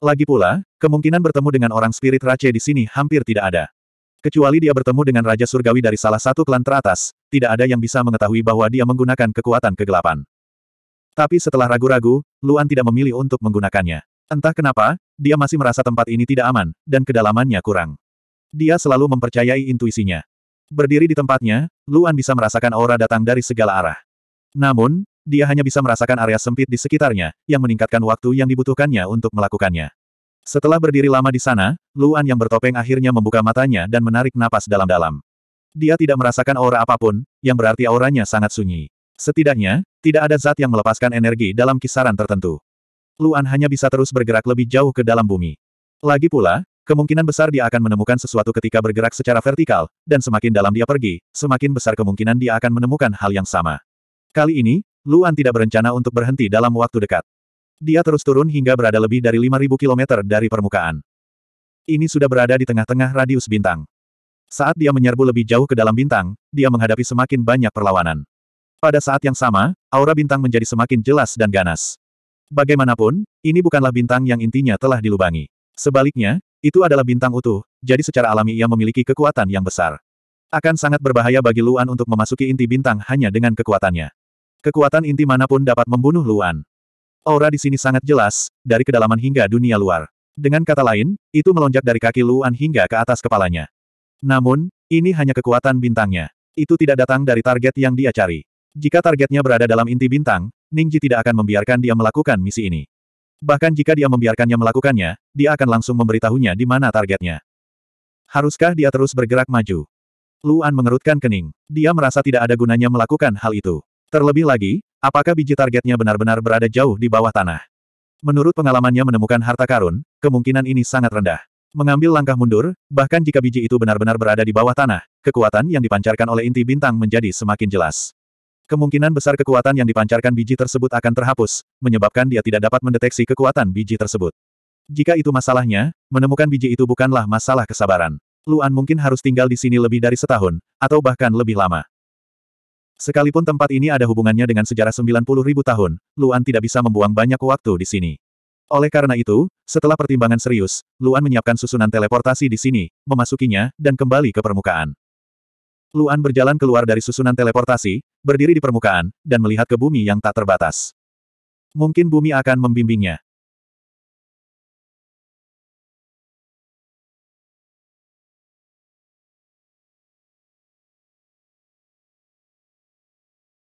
Lagi pula, kemungkinan bertemu dengan orang spirit race di sini hampir tidak ada. Kecuali dia bertemu dengan Raja Surgawi dari salah satu klan teratas, tidak ada yang bisa mengetahui bahwa dia menggunakan kekuatan kegelapan. Tapi setelah ragu-ragu, Luan tidak memilih untuk menggunakannya. Entah kenapa, dia masih merasa tempat ini tidak aman, dan kedalamannya kurang. Dia selalu mempercayai intuisinya. Berdiri di tempatnya, Luan bisa merasakan aura datang dari segala arah. Namun, dia hanya bisa merasakan area sempit di sekitarnya, yang meningkatkan waktu yang dibutuhkannya untuk melakukannya. Setelah berdiri lama di sana, Luan yang bertopeng akhirnya membuka matanya dan menarik napas dalam-dalam. Dia tidak merasakan aura apapun, yang berarti auranya sangat sunyi. Setidaknya, tidak ada zat yang melepaskan energi dalam kisaran tertentu. Luan hanya bisa terus bergerak lebih jauh ke dalam bumi. Lagi pula, kemungkinan besar dia akan menemukan sesuatu ketika bergerak secara vertikal, dan semakin dalam dia pergi, semakin besar kemungkinan dia akan menemukan hal yang sama. Kali ini, Luan tidak berencana untuk berhenti dalam waktu dekat. Dia terus turun hingga berada lebih dari 5.000 km dari permukaan. Ini sudah berada di tengah-tengah radius bintang. Saat dia menyerbu lebih jauh ke dalam bintang, dia menghadapi semakin banyak perlawanan. Pada saat yang sama, aura bintang menjadi semakin jelas dan ganas. Bagaimanapun, ini bukanlah bintang yang intinya telah dilubangi. Sebaliknya, itu adalah bintang utuh, jadi secara alami ia memiliki kekuatan yang besar. Akan sangat berbahaya bagi Luan untuk memasuki inti bintang hanya dengan kekuatannya. Kekuatan inti manapun dapat membunuh Luan. Aura di sini sangat jelas, dari kedalaman hingga dunia luar. Dengan kata lain, itu melonjak dari kaki Luan hingga ke atas kepalanya. Namun, ini hanya kekuatan bintangnya. Itu tidak datang dari target yang dia cari. Jika targetnya berada dalam inti bintang, Ningji tidak akan membiarkan dia melakukan misi ini. Bahkan jika dia membiarkannya melakukannya, dia akan langsung memberitahunya di mana targetnya. Haruskah dia terus bergerak maju? Luan mengerutkan kening. Dia merasa tidak ada gunanya melakukan hal itu. Terlebih lagi, apakah biji targetnya benar-benar berada jauh di bawah tanah? Menurut pengalamannya menemukan harta karun, kemungkinan ini sangat rendah. Mengambil langkah mundur, bahkan jika biji itu benar-benar berada di bawah tanah, kekuatan yang dipancarkan oleh inti bintang menjadi semakin jelas. Kemungkinan besar kekuatan yang dipancarkan biji tersebut akan terhapus, menyebabkan dia tidak dapat mendeteksi kekuatan biji tersebut. Jika itu masalahnya, menemukan biji itu bukanlah masalah kesabaran. Luan mungkin harus tinggal di sini lebih dari setahun, atau bahkan lebih lama. Sekalipun tempat ini ada hubungannya dengan sejarah 90 ribu tahun, Luan tidak bisa membuang banyak waktu di sini. Oleh karena itu, setelah pertimbangan serius, Luan menyiapkan susunan teleportasi di sini, memasukinya, dan kembali ke permukaan. Luan berjalan keluar dari susunan teleportasi, berdiri di permukaan, dan melihat ke bumi yang tak terbatas. Mungkin bumi akan membimbingnya.